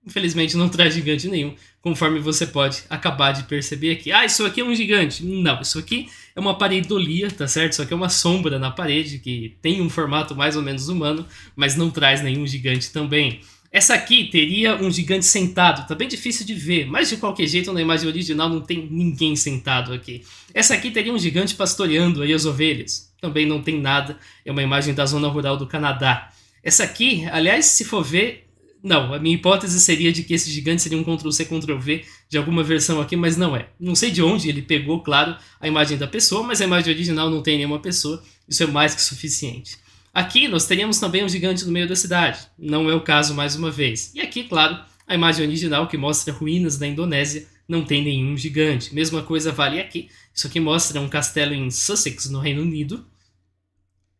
Infelizmente não traz gigante nenhum, conforme você pode acabar de perceber aqui. Ah, isso aqui é um gigante. Não, isso aqui é uma pareidolia, tá certo? Isso aqui é uma sombra na parede que tem um formato mais ou menos humano, mas não traz nenhum gigante também. Essa aqui teria um gigante sentado, tá bem difícil de ver, mas de qualquer jeito na imagem original não tem ninguém sentado aqui. Essa aqui teria um gigante pastoreando aí as ovelhas, também não tem nada, é uma imagem da zona rural do Canadá. Essa aqui, aliás, se for ver, não, a minha hipótese seria de que esse gigante seria um Ctrl-C, Ctrl-V de alguma versão aqui, mas não é. Não sei de onde ele pegou, claro, a imagem da pessoa, mas a imagem original não tem nenhuma pessoa, isso é mais que suficiente. Aqui nós teríamos também um gigante no meio da cidade, não é o caso mais uma vez. E aqui, claro, a imagem original que mostra ruínas da Indonésia não tem nenhum gigante. Mesma coisa vale aqui, isso aqui mostra um castelo em Sussex, no Reino Unido.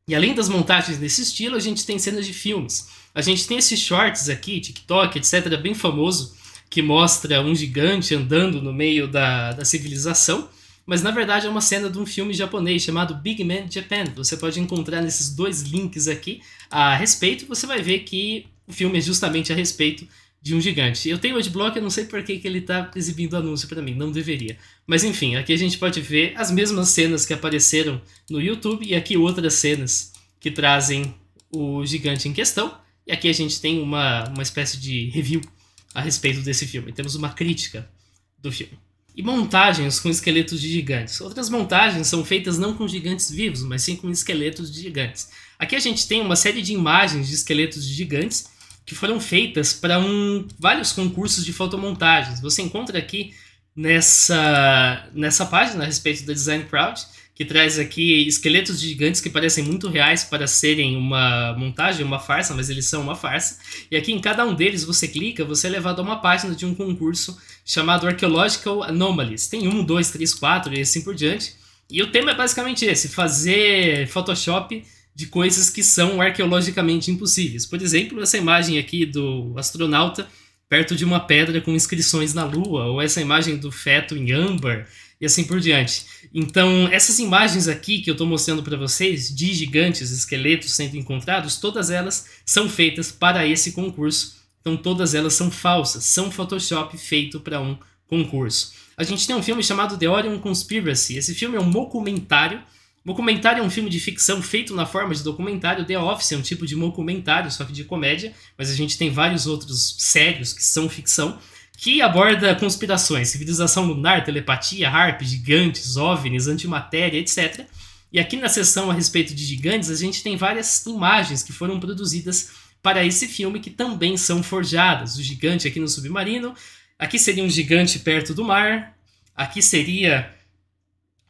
E além das montagens desse estilo, a gente tem cenas de filmes. A gente tem esses shorts aqui, TikTok, etc., bem famoso, que mostra um gigante andando no meio da, da civilização, mas na verdade é uma cena de um filme japonês chamado Big Man Japan. Você pode encontrar nesses dois links aqui a respeito, você vai ver que o filme é justamente a respeito de um gigante. Eu tenho adblock, eu não sei por que, que ele está exibindo anúncio para mim, não deveria. Mas enfim, aqui a gente pode ver as mesmas cenas que apareceram no YouTube e aqui outras cenas que trazem o gigante em questão. E aqui a gente tem uma, uma espécie de review a respeito desse filme. Temos uma crítica do filme. E montagens com esqueletos de gigantes. Outras montagens são feitas não com gigantes vivos, mas sim com esqueletos de gigantes. Aqui a gente tem uma série de imagens de esqueletos de gigantes que foram feitas para um, vários concursos de fotomontagens. Você encontra aqui nessa, nessa página a respeito da Design Crowd que traz aqui esqueletos gigantes que parecem muito reais para serem uma montagem, uma farsa, mas eles são uma farsa. E aqui em cada um deles você clica, você é levado a uma página de um concurso chamado Archaeological Anomalies. Tem um, dois, três, quatro e assim por diante. E o tema é basicamente esse: fazer Photoshop de coisas que são arqueologicamente impossíveis. Por exemplo, essa imagem aqui do astronauta perto de uma pedra com inscrições na Lua, ou essa imagem do feto em âmbar, e assim por diante. Então, essas imagens aqui que eu estou mostrando para vocês, de gigantes, esqueletos sendo encontrados, todas elas são feitas para esse concurso. Então, todas elas são falsas, são Photoshop feito para um concurso. A gente tem um filme chamado The Orion Conspiracy. Esse filme é um documentário. Documentário é um filme de ficção feito na forma de documentário. The Office é um tipo de documentário, só que de comédia. Mas a gente tem vários outros sérios que são ficção que aborda conspirações, civilização lunar, telepatia, harp, gigantes, ovnis, antimatéria, etc. E aqui na sessão a respeito de gigantes, a gente tem várias imagens que foram produzidas para esse filme que também são forjadas. O gigante aqui no submarino, aqui seria um gigante perto do mar, aqui seria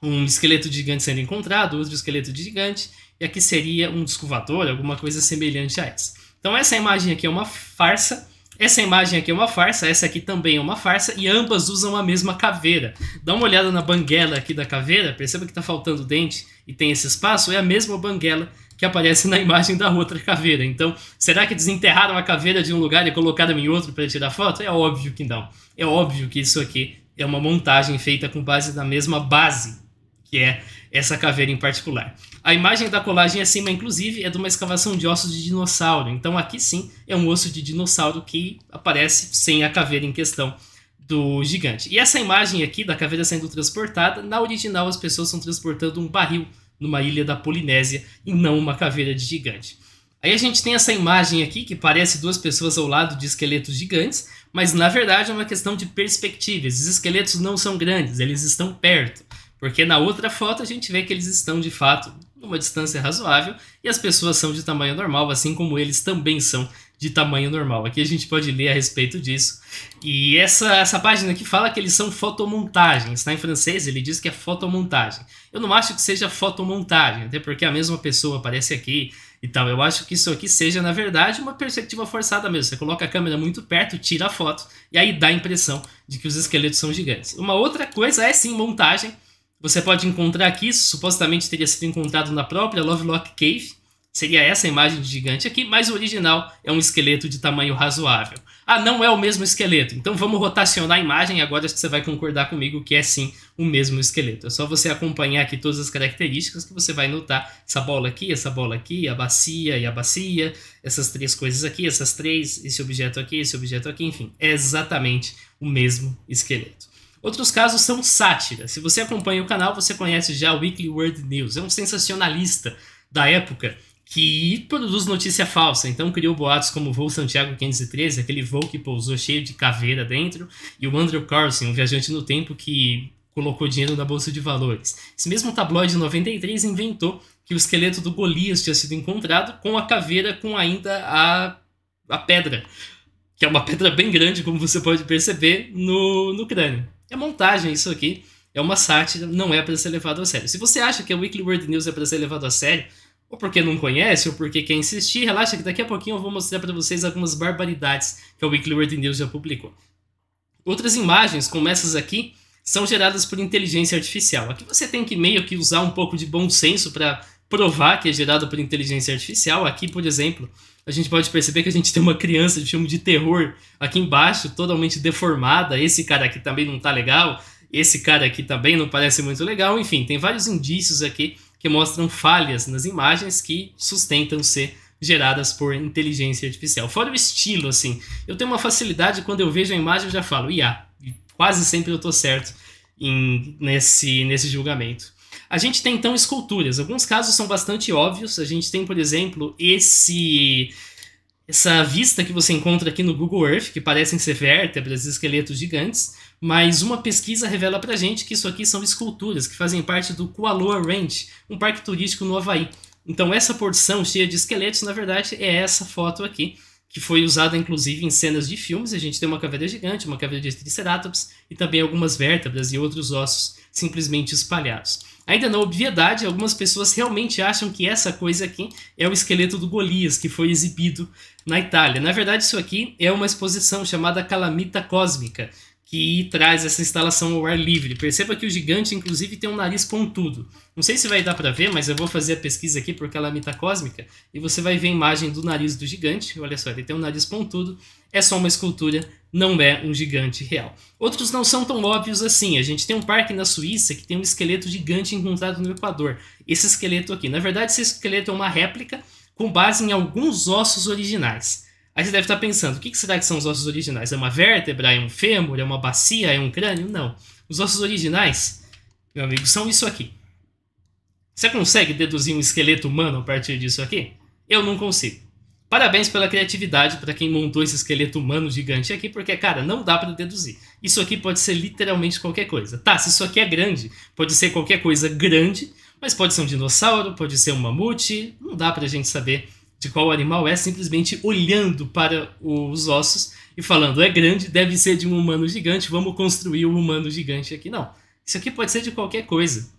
um esqueleto de gigante sendo encontrado, outro esqueleto de gigante, e aqui seria um descovador, alguma coisa semelhante a essa. Então essa imagem aqui é uma farsa essa imagem aqui é uma farsa, essa aqui também é uma farsa, e ambas usam a mesma caveira. Dá uma olhada na banguela aqui da caveira, perceba que está faltando dente e tem esse espaço, é a mesma banguela que aparece na imagem da outra caveira. Então, será que desenterraram a caveira de um lugar e colocaram em outro para tirar foto? É óbvio que não. É óbvio que isso aqui é uma montagem feita com base na mesma base que é essa caveira em particular. A imagem da colagem acima, é inclusive, é de uma escavação de ossos de dinossauro. Então, aqui sim é um osso de dinossauro que aparece sem a caveira em questão do gigante. E essa imagem aqui da caveira sendo transportada, na original as pessoas estão transportando um barril numa ilha da Polinésia e não uma caveira de gigante. Aí a gente tem essa imagem aqui que parece duas pessoas ao lado de esqueletos gigantes, mas na verdade é uma questão de perspectivas. Os esqueletos não são grandes, eles estão perto. Porque na outra foto a gente vê que eles estão de fato numa distância razoável e as pessoas são de tamanho normal, assim como eles também são de tamanho normal. Aqui a gente pode ler a respeito disso. E essa, essa página aqui fala que eles são fotomontagens. Está em francês, ele diz que é fotomontagem. Eu não acho que seja fotomontagem, até porque a mesma pessoa aparece aqui e tal. Eu acho que isso aqui seja, na verdade, uma perspectiva forçada mesmo. Você coloca a câmera muito perto, tira a foto e aí dá a impressão de que os esqueletos são gigantes. Uma outra coisa é sim montagem, você pode encontrar aqui, supostamente teria sido encontrado na própria Lovelock Cave, seria essa imagem de gigante aqui, mas o original é um esqueleto de tamanho razoável. Ah, não é o mesmo esqueleto, então vamos rotacionar a imagem agora acho que você vai concordar comigo que é sim o mesmo esqueleto. É só você acompanhar aqui todas as características que você vai notar essa bola aqui, essa bola aqui, a bacia e a bacia, essas três coisas aqui, essas três, esse objeto aqui, esse objeto aqui, enfim, é exatamente o mesmo esqueleto. Outros casos são sátira. Se você acompanha o canal, você conhece já o Weekly World News. É um sensacionalista da época que produz notícia falsa. Então criou boatos como o voo Santiago 513, aquele voo que pousou cheio de caveira dentro, e o Andrew Carson, um viajante no tempo que colocou dinheiro na bolsa de valores. Esse mesmo tabloide 93 inventou que o esqueleto do Golias tinha sido encontrado com a caveira com ainda a, a pedra, que é uma pedra bem grande, como você pode perceber, no, no crânio. É montagem isso aqui. É uma sátira, não é para ser levado a sério. Se você acha que a Weekly Word News é para ser levado a sério, ou porque não conhece, ou porque quer insistir, relaxa que daqui a pouquinho eu vou mostrar para vocês algumas barbaridades que a Weekly Word News já publicou. Outras imagens, como essas aqui, são geradas por inteligência artificial. Aqui você tem que meio que usar um pouco de bom senso para provar que é gerado por inteligência artificial. Aqui, por exemplo, a gente pode perceber que a gente tem uma criança de filme de terror aqui embaixo, totalmente deformada. Esse cara aqui também não tá legal, esse cara aqui também não parece muito legal. Enfim, tem vários indícios aqui que mostram falhas nas imagens que sustentam ser geradas por inteligência artificial. Fora o estilo, assim, eu tenho uma facilidade quando eu vejo a imagem eu já falo, IA. Quase sempre eu tô certo em, nesse, nesse julgamento. A gente tem então esculturas. Alguns casos são bastante óbvios. A gente tem, por exemplo, esse essa vista que você encontra aqui no Google Earth, que parecem ser vértebras e esqueletos gigantes, mas uma pesquisa revela pra gente que isso aqui são esculturas que fazem parte do Kualoa Ranch, um parque turístico no Havaí. Então essa porção cheia de esqueletos, na verdade, é essa foto aqui, que foi usada inclusive em cenas de filmes. A gente tem uma caveira gigante, uma caveira de triceratops e também algumas vértebras e outros ossos simplesmente espalhados. Ainda na obviedade, algumas pessoas realmente acham que essa coisa aqui é o esqueleto do Golias, que foi exibido na Itália. Na verdade, isso aqui é uma exposição chamada Calamita Cósmica, que traz essa instalação ao ar livre. Perceba que o gigante, inclusive, tem um nariz pontudo. Não sei se vai dar para ver, mas eu vou fazer a pesquisa aqui por calamita é cósmica e você vai ver a imagem do nariz do gigante. Olha só, ele tem um nariz pontudo, é só uma escultura, não é um gigante real. Outros não são tão óbvios assim. A gente tem um parque na Suíça que tem um esqueleto gigante encontrado no Equador. Esse esqueleto aqui, na verdade, esse esqueleto é uma réplica com base em alguns ossos originais. Aí você deve estar tá pensando, o que será que são os ossos originais? É uma vértebra? É um fêmur? É uma bacia? É um crânio? Não. Os ossos originais, meu amigo, são isso aqui. Você consegue deduzir um esqueleto humano a partir disso aqui? Eu não consigo. Parabéns pela criatividade para quem montou esse esqueleto humano gigante aqui, porque, cara, não dá para deduzir. Isso aqui pode ser literalmente qualquer coisa. Tá, se isso aqui é grande, pode ser qualquer coisa grande, mas pode ser um dinossauro, pode ser um mamute, não dá para a gente saber de qual animal é simplesmente olhando para os ossos e falando: é grande, deve ser de um humano gigante, vamos construir um humano gigante aqui. Não. Isso aqui pode ser de qualquer coisa.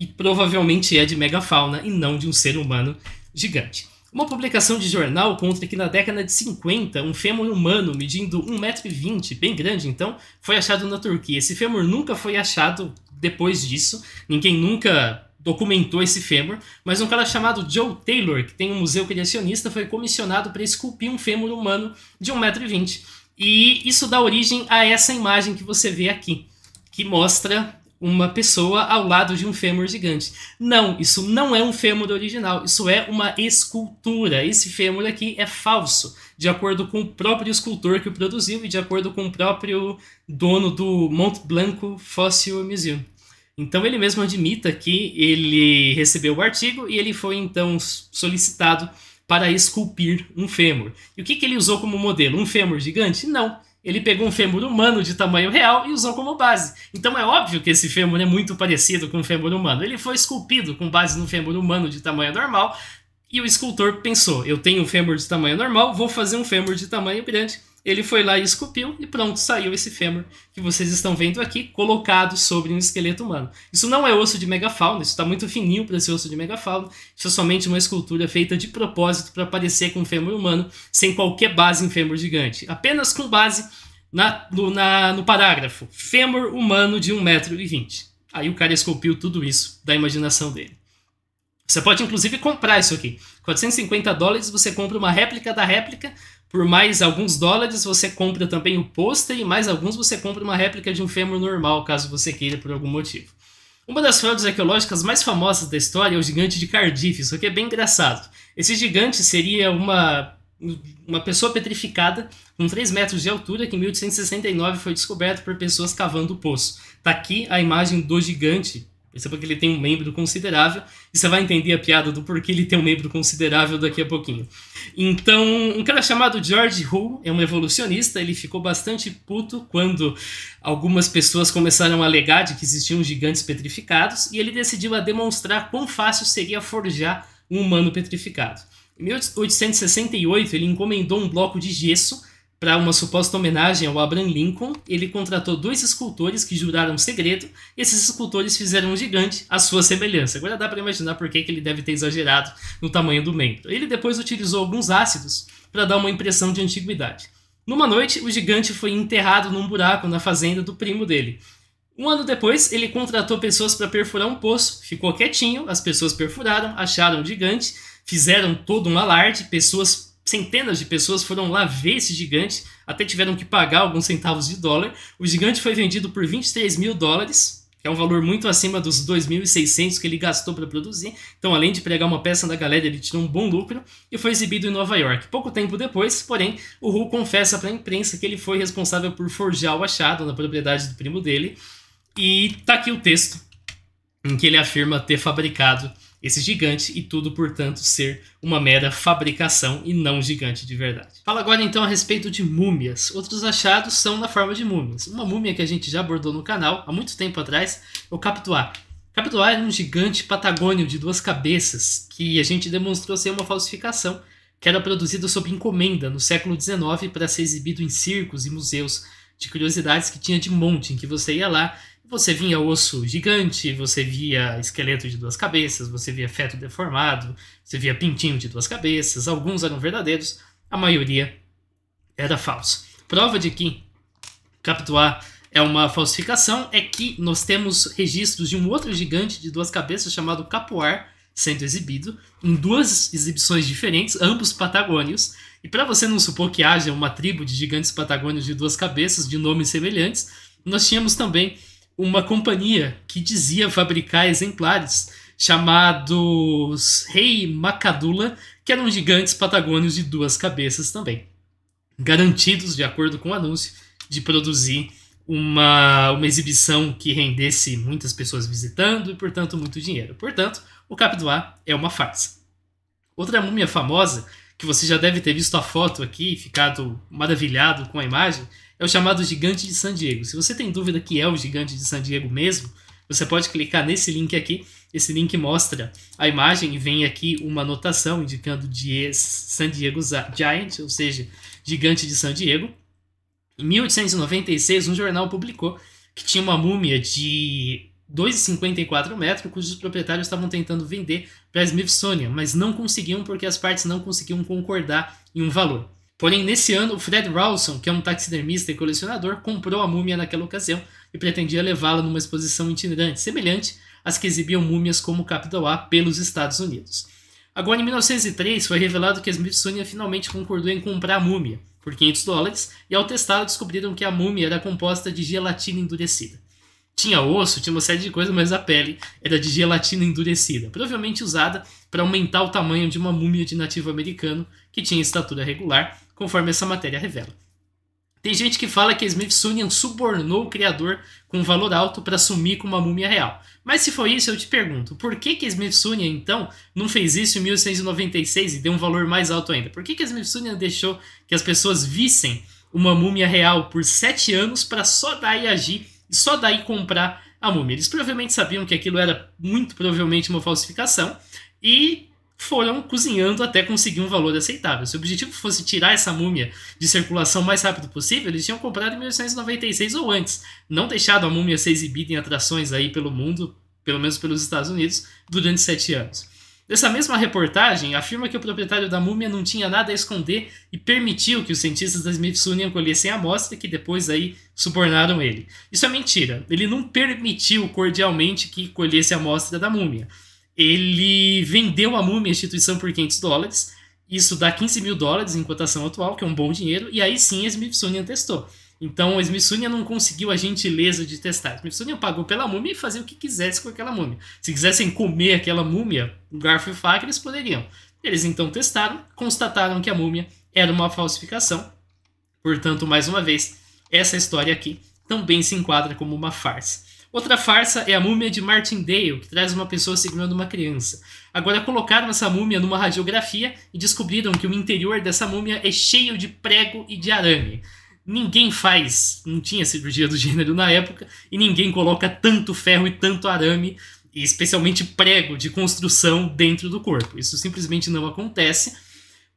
E provavelmente é de megafauna e não de um ser humano gigante. Uma publicação de jornal conta que na década de 50, um fêmur humano medindo 1,20m, bem grande então, foi achado na Turquia. Esse fêmur nunca foi achado depois disso, ninguém nunca documentou esse fêmur, mas um cara chamado Joe Taylor, que tem um museu criacionista, é foi comissionado para esculpir um fêmur humano de 1,20m. E isso dá origem a essa imagem que você vê aqui, que mostra uma pessoa ao lado de um fêmur gigante. Não, isso não é um fêmur original, isso é uma escultura. Esse fêmur aqui é falso, de acordo com o próprio escultor que o produziu e de acordo com o próprio dono do Mont Blanco Fossil Museum. Então ele mesmo admita que ele recebeu o artigo e ele foi então solicitado para esculpir um fêmur. E o que, que ele usou como modelo? Um fêmur gigante? Não. Ele pegou um fêmur humano de tamanho real e usou como base. Então é óbvio que esse fêmur é muito parecido com um fêmur humano. Ele foi esculpido com base no fêmur humano de tamanho normal e o escultor pensou: eu tenho um fêmur de tamanho normal, vou fazer um fêmur de tamanho grande ele foi lá e esculpiu e pronto, saiu esse fêmur que vocês estão vendo aqui, colocado sobre um esqueleto humano. Isso não é osso de megafauna, isso está muito fininho para ser osso de megafauna. Isso é somente uma escultura feita de propósito para parecer com um fêmur humano, sem qualquer base em fêmur gigante. Apenas com base na, no, na, no parágrafo, fêmur humano de 1,20m. Aí o cara esculpiu tudo isso da imaginação dele. Você pode inclusive comprar isso aqui. 450 dólares você compra uma réplica da réplica por mais alguns dólares você compra também o pôster e mais alguns você compra uma réplica de um fêmur normal, caso você queira por algum motivo. Uma das fraudes arqueológicas mais famosas da história é o gigante de Cardiff, isso aqui é bem engraçado. Esse gigante seria uma, uma pessoa petrificada com 3 metros de altura que em 1869 foi descoberto por pessoas cavando o poço. Tá aqui a imagem do gigante Perceba que ele tem um membro considerável, e você vai entender a piada do porquê ele tem um membro considerável daqui a pouquinho. Então, um cara chamado George Hu é um evolucionista, ele ficou bastante puto quando algumas pessoas começaram a alegar de que existiam gigantes petrificados, e ele decidiu a demonstrar quão fácil seria forjar um humano petrificado. Em 1868, ele encomendou um bloco de gesso para uma suposta homenagem ao Abraham Lincoln, ele contratou dois escultores que juraram segredo, e esses escultores fizeram um gigante à sua semelhança. Agora dá para imaginar por que, que ele deve ter exagerado no tamanho do membro. Ele depois utilizou alguns ácidos para dar uma impressão de antiguidade. Numa noite, o gigante foi enterrado num buraco na fazenda do primo dele. Um ano depois, ele contratou pessoas para perfurar um poço, ficou quietinho, as pessoas perfuraram, acharam o gigante, fizeram todo um alarde, pessoas centenas de pessoas foram lá ver esse gigante, até tiveram que pagar alguns centavos de dólar. O gigante foi vendido por 23 mil dólares, que é um valor muito acima dos 2.600 que ele gastou para produzir. Então, além de pregar uma peça na galera, ele tirou um bom lucro e foi exibido em Nova York. Pouco tempo depois, porém, o Hu confessa para a imprensa que ele foi responsável por forjar o achado na propriedade do primo dele. E tá aqui o texto em que ele afirma ter fabricado esse gigante e tudo, portanto, ser uma mera fabricação e não um gigante de verdade. Fala agora então a respeito de múmias. Outros achados são na forma de múmias. Uma múmia que a gente já abordou no canal há muito tempo atrás é o Capituá. Capituá era é um gigante patagônio de duas cabeças que a gente demonstrou ser uma falsificação, que era produzido sob encomenda no século XIX para ser exibido em circos e museus de curiosidades que tinha de monte, em que você ia lá você via osso gigante, você via esqueleto de duas cabeças, você via feto deformado, você via pintinho de duas cabeças, alguns eram verdadeiros, a maioria era falso. Prova de que Captuá é uma falsificação é que nós temos registros de um outro gigante de duas cabeças chamado Capoar sendo exibido em duas exibições diferentes, ambos patagônios. E para você não supor que haja uma tribo de gigantes patagônios de duas cabeças de nomes semelhantes, nós tínhamos também uma companhia que dizia fabricar exemplares chamados Rei Macadula, que eram gigantes patagônios de duas cabeças também, garantidos, de acordo com o anúncio, de produzir uma, uma exibição que rendesse muitas pessoas visitando e, portanto, muito dinheiro. Portanto, o A é uma farsa. Outra múmia famosa, que você já deve ter visto a foto aqui, ficado maravilhado com a imagem, é o chamado Gigante de San Diego. Se você tem dúvida que é o Gigante de San Diego mesmo, você pode clicar nesse link aqui. Esse link mostra a imagem e vem aqui uma anotação indicando de San Diego Giant, ou seja, Gigante de San Diego. Em 1896, um jornal publicou que tinha uma múmia de 2,54 metros, cujos proprietários estavam tentando vender para a Smithsonian, mas não conseguiam porque as partes não conseguiam concordar em um valor. Porém, nesse ano, o Fred Rawson, que é um taxidermista e colecionador, comprou a múmia naquela ocasião e pretendia levá-la numa exposição itinerante, semelhante às que exibiam múmias como capital A pelos Estados Unidos. Agora, em 1903, foi revelado que a Smithsonian finalmente concordou em comprar a múmia por 500 dólares e, ao testá-la, descobriram que a múmia era composta de gelatina endurecida. Tinha osso, tinha uma série de coisas, mas a pele era de gelatina endurecida, provavelmente usada para aumentar o tamanho de uma múmia de nativo americano que tinha estatura regular conforme essa matéria revela. Tem gente que fala que Smithsonian é subornou o criador com um valor alto para sumir com uma múmia real. Mas se foi isso, eu te pergunto, por que que Smithsonian então não fez isso em 1896 e deu um valor mais alto ainda? Por que que Smithsonian deixou que as pessoas vissem uma múmia real por sete anos para só daí agir e só daí comprar a múmia? Eles provavelmente sabiam que aquilo era muito provavelmente uma falsificação e foram cozinhando até conseguir um valor aceitável. Se o objetivo fosse tirar essa múmia de circulação o mais rápido possível, eles tinham comprado em 1896 ou antes, não deixado a múmia ser exibida em atrações aí pelo mundo, pelo menos pelos Estados Unidos, durante sete anos. Essa mesma reportagem, afirma que o proprietário da múmia não tinha nada a esconder e permitiu que os cientistas da Smithsonian colhessem a amostra que depois aí subornaram ele. Isso é mentira. Ele não permitiu cordialmente que colhesse a amostra da múmia ele vendeu a múmia à instituição por 500 dólares. Isso dá 15 mil dólares em cotação atual, que é um bom dinheiro, e aí sim a Smithsonian testou. Então a Smithsonian não conseguiu a gentileza de testar. A Smithsonian pagou pela múmia e fazia o que quisesse com aquela múmia. Se quisessem comer aquela múmia, garfo e faca, eles poderiam. Eles então testaram, constataram que a múmia era uma falsificação. Portanto, mais uma vez, essa história aqui também se enquadra como uma farsa. Outra farsa é a múmia de Martin Dale, que traz uma pessoa segurando uma criança. Agora colocaram essa múmia numa radiografia e descobriram que o interior dessa múmia é cheio de prego e de arame. Ninguém faz, não tinha cirurgia do gênero na época, e ninguém coloca tanto ferro e tanto arame, e especialmente prego de construção dentro do corpo. Isso simplesmente não acontece.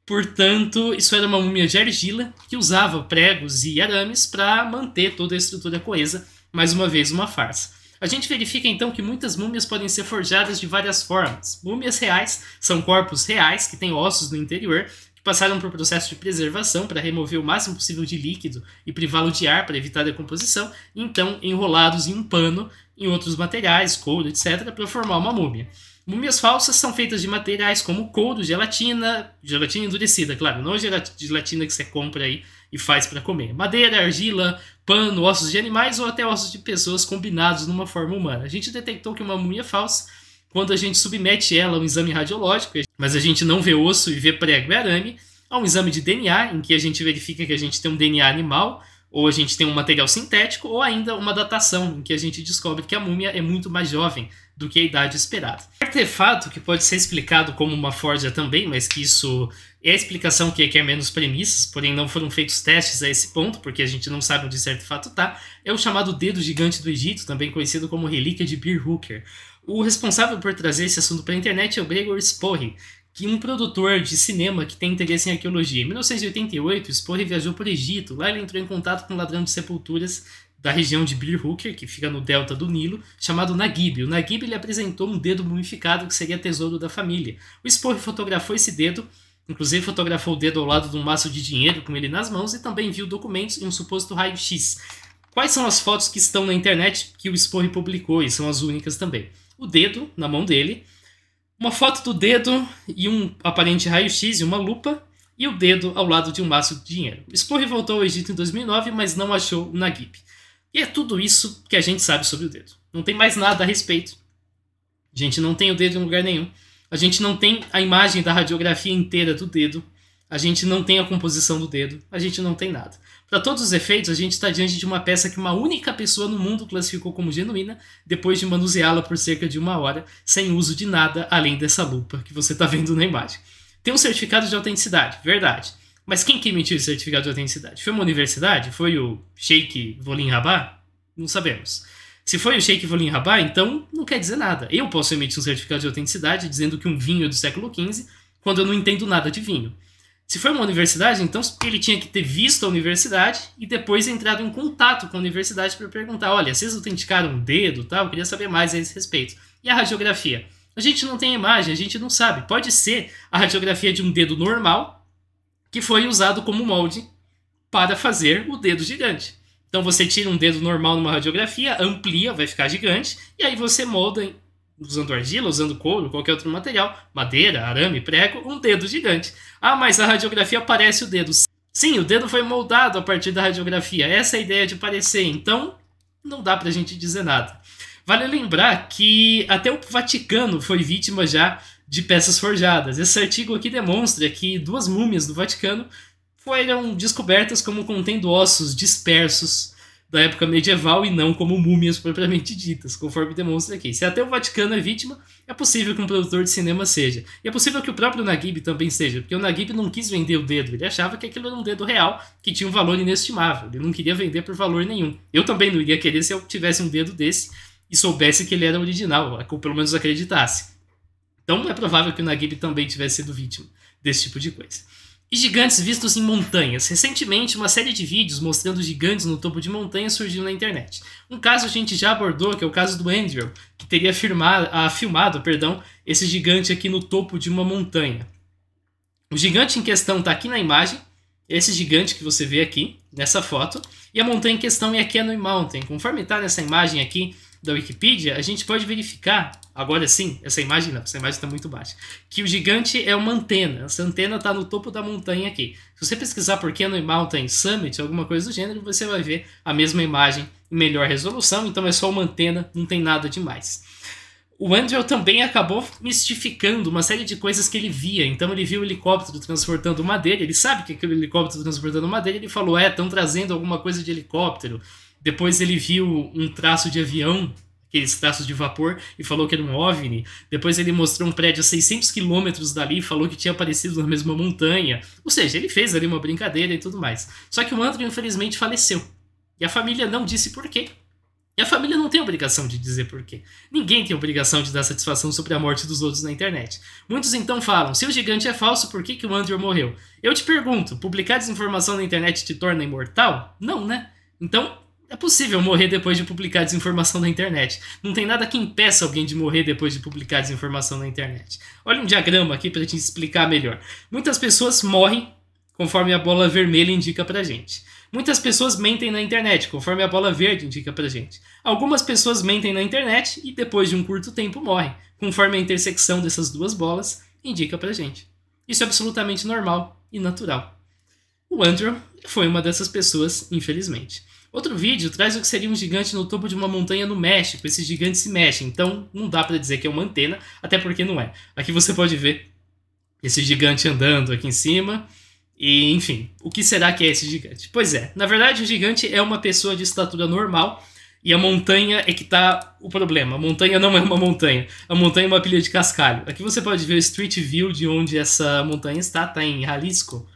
Portanto, isso era uma múmia de argila que usava pregos e arames para manter toda a estrutura coesa mais uma vez uma farsa. A gente verifica então que muitas múmias podem ser forjadas de várias formas. Múmias reais são corpos reais que têm ossos no interior, que passaram por um processo de preservação para remover o máximo possível de líquido e privá-lo de ar para evitar a decomposição, e então enrolados em um pano, em outros materiais, couro, etc., para formar uma múmia. Múmias falsas são feitas de materiais como couro, gelatina, gelatina endurecida, claro, não gelatina que você compra aí e faz para comer. Madeira, argila, pano, ossos de animais ou até ossos de pessoas combinados numa forma humana. A gente detectou que uma múmia falsa, quando a gente submete ela a um exame radiológico, mas a gente não vê osso e vê prego e arame, a um exame de DNA, em que a gente verifica que a gente tem um DNA animal, ou a gente tem um material sintético, ou ainda uma datação, em que a gente descobre que a múmia é muito mais jovem do que a idade esperada. Artefato que pode ser explicado como uma forja também, mas que isso é a explicação que requer é, é menos premissas, porém não foram feitos testes a esse ponto, porque a gente não sabe onde esse artefato está, é o chamado Dedo Gigante do Egito, também conhecido como Relíquia de Bir Hooker. O responsável por trazer esse assunto para a internet é o Gregor Sporre, que um produtor de cinema que tem interesse em arqueologia. Em 1988, Sporre viajou para o Egito. Lá ele entrou em contato com um ladrão de sepulturas da região de Bir Hooker, que fica no delta do Nilo, chamado Naguib. O Naguib lhe apresentou um dedo mumificado que seria tesouro da família. O Spohr fotografou esse dedo, inclusive fotografou o dedo ao lado de um maço de dinheiro com ele nas mãos e também viu documentos e um suposto raio-x. Quais são as fotos que estão na internet que o Spohr publicou e são as únicas também? O dedo na mão dele, uma foto do dedo e um aparente raio-x e uma lupa e o dedo ao lado de um maço de dinheiro. O Spohr voltou ao Egito em 2009, mas não achou o Naguib. E é tudo isso que a gente sabe sobre o dedo. Não tem mais nada a respeito. A gente não tem o dedo em lugar nenhum. A gente não tem a imagem da radiografia inteira do dedo. A gente não tem a composição do dedo. A gente não tem nada. Para todos os efeitos, a gente está diante de uma peça que uma única pessoa no mundo classificou como genuína depois de manuseá-la por cerca de uma hora, sem uso de nada além dessa lupa que você está vendo na imagem. Tem um certificado de autenticidade, verdade. Mas quem que emitiu esse certificado de autenticidade? Foi uma universidade? Foi o Sheikh Volim Rabá? Não sabemos. Se foi o Sheikh Volim Rabá, então não quer dizer nada. Eu posso emitir um certificado de autenticidade dizendo que um vinho é do século XV, quando eu não entendo nada de vinho. Se foi uma universidade, então ele tinha que ter visto a universidade e depois entrado em contato com a universidade para perguntar: olha, vocês autenticaram um dedo tal? Eu queria saber mais a esse respeito. E a radiografia? A gente não tem imagem, a gente não sabe. Pode ser a radiografia de um dedo normal, que foi usado como molde para fazer o dedo gigante. Então você tira um dedo normal numa radiografia, amplia, vai ficar gigante, e aí você molda usando argila, usando couro, qualquer outro material, madeira, arame, prego, um dedo gigante. Ah, mas a radiografia parece o dedo. Sim, o dedo foi moldado a partir da radiografia. Essa é a ideia de parecer. Então, não dá pra gente dizer nada. Vale lembrar que até o Vaticano foi vítima já de peças forjadas. Esse artigo aqui demonstra que duas múmias do Vaticano foram descobertas como contendo ossos dispersos da época medieval e não como múmias propriamente ditas, conforme demonstra aqui. Se até o Vaticano é vítima, é possível que um produtor de cinema seja. E é possível que o próprio Naguib também seja, porque o Naguib não quis vender o dedo, ele achava que aquilo era um dedo real, que tinha um valor inestimável, ele não queria vender por valor nenhum. Eu também não iria querer se eu tivesse um dedo desse e soubesse que ele era original, ou pelo menos acreditasse. Então é provável que o Nagib também tivesse sido vítima desse tipo de coisa. E gigantes vistos em montanhas. Recentemente, uma série de vídeos mostrando gigantes no topo de montanhas surgiu na internet. Um caso a gente já abordou, que é o caso do Andrew, que teria firmado, ah, filmado perdão, esse gigante aqui no topo de uma montanha. O gigante em questão está aqui na imagem, esse gigante que você vê aqui, nessa foto, e a montanha em questão é a Cannon Mountain. Conforme está nessa imagem aqui, da Wikipedia, a gente pode verificar, agora sim, essa imagem não, essa imagem está muito baixa, que o gigante é uma antena. Essa antena está no topo da montanha aqui. Se você pesquisar por Cannon Mountain Summit, alguma coisa do gênero, você vai ver a mesma imagem em melhor resolução, então é só uma antena, não tem nada demais. O Andrew também acabou mistificando uma série de coisas que ele via. Então ele viu o helicóptero transportando madeira, ele sabe que aquele helicóptero transportando madeira, ele falou: é, estão trazendo alguma coisa de helicóptero. Depois ele viu um traço de avião, aqueles traços de vapor, e falou que era um OVNI. Depois ele mostrou um prédio a 600 quilômetros dali e falou que tinha aparecido na mesma montanha. Ou seja, ele fez ali uma brincadeira e tudo mais. Só que o Andrew, infelizmente, faleceu. E a família não disse por quê. E a família não tem obrigação de dizer porquê. Ninguém tem obrigação de dar satisfação sobre a morte dos outros na internet. Muitos então falam: se o gigante é falso, por que, que o Andrew morreu? Eu te pergunto: publicar desinformação na internet te torna imortal? Não, né? Então, é possível morrer depois de publicar desinformação na internet. Não tem nada que impeça alguém de morrer depois de publicar desinformação na internet. Olha um diagrama aqui para te explicar melhor. Muitas pessoas morrem conforme a bola vermelha indica para gente. Muitas pessoas mentem na internet, conforme a bola verde indica para gente. Algumas pessoas mentem na internet e depois de um curto tempo morrem, conforme a intersecção dessas duas bolas indica para gente. Isso é absolutamente normal e natural. O Andrew foi uma dessas pessoas, infelizmente. Outro vídeo traz o que seria um gigante no topo de uma montanha no México. Esse gigante se mexe, então não dá para dizer que é uma antena, até porque não é. Aqui você pode ver esse gigante andando aqui em cima. E, enfim, o que será que é esse gigante? Pois é, na verdade o gigante é uma pessoa de estatura normal e a montanha é que está o problema. A montanha não é uma montanha, a montanha é uma pilha de cascalho. Aqui você pode ver o Street View de onde essa montanha está, está em Jalisco,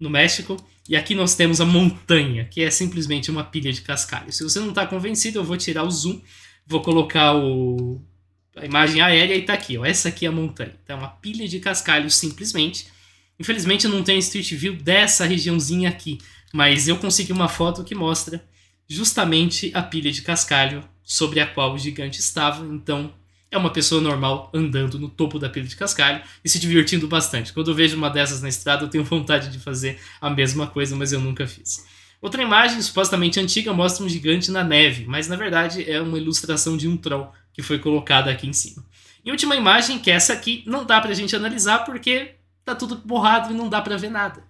no México. E aqui nós temos a montanha, que é simplesmente uma pilha de cascalho. Se você não está convencido, eu vou tirar o zoom, vou colocar o... a imagem aérea e está aqui. Ó. Essa aqui é a montanha. Então, é uma pilha de cascalho simplesmente. Infelizmente eu não tenho Street View dessa regiãozinha aqui, mas eu consegui uma foto que mostra justamente a pilha de cascalho sobre a qual o gigante estava. Então é uma pessoa normal andando no topo da pilha de cascalho e se divertindo bastante. Quando eu vejo uma dessas na estrada, eu tenho vontade de fazer a mesma coisa, mas eu nunca fiz. Outra imagem, supostamente antiga, mostra um gigante na neve, mas na verdade é uma ilustração de um troll que foi colocada aqui em cima. E última imagem, que é essa aqui, não dá pra gente analisar porque tá tudo borrado e não dá pra ver nada.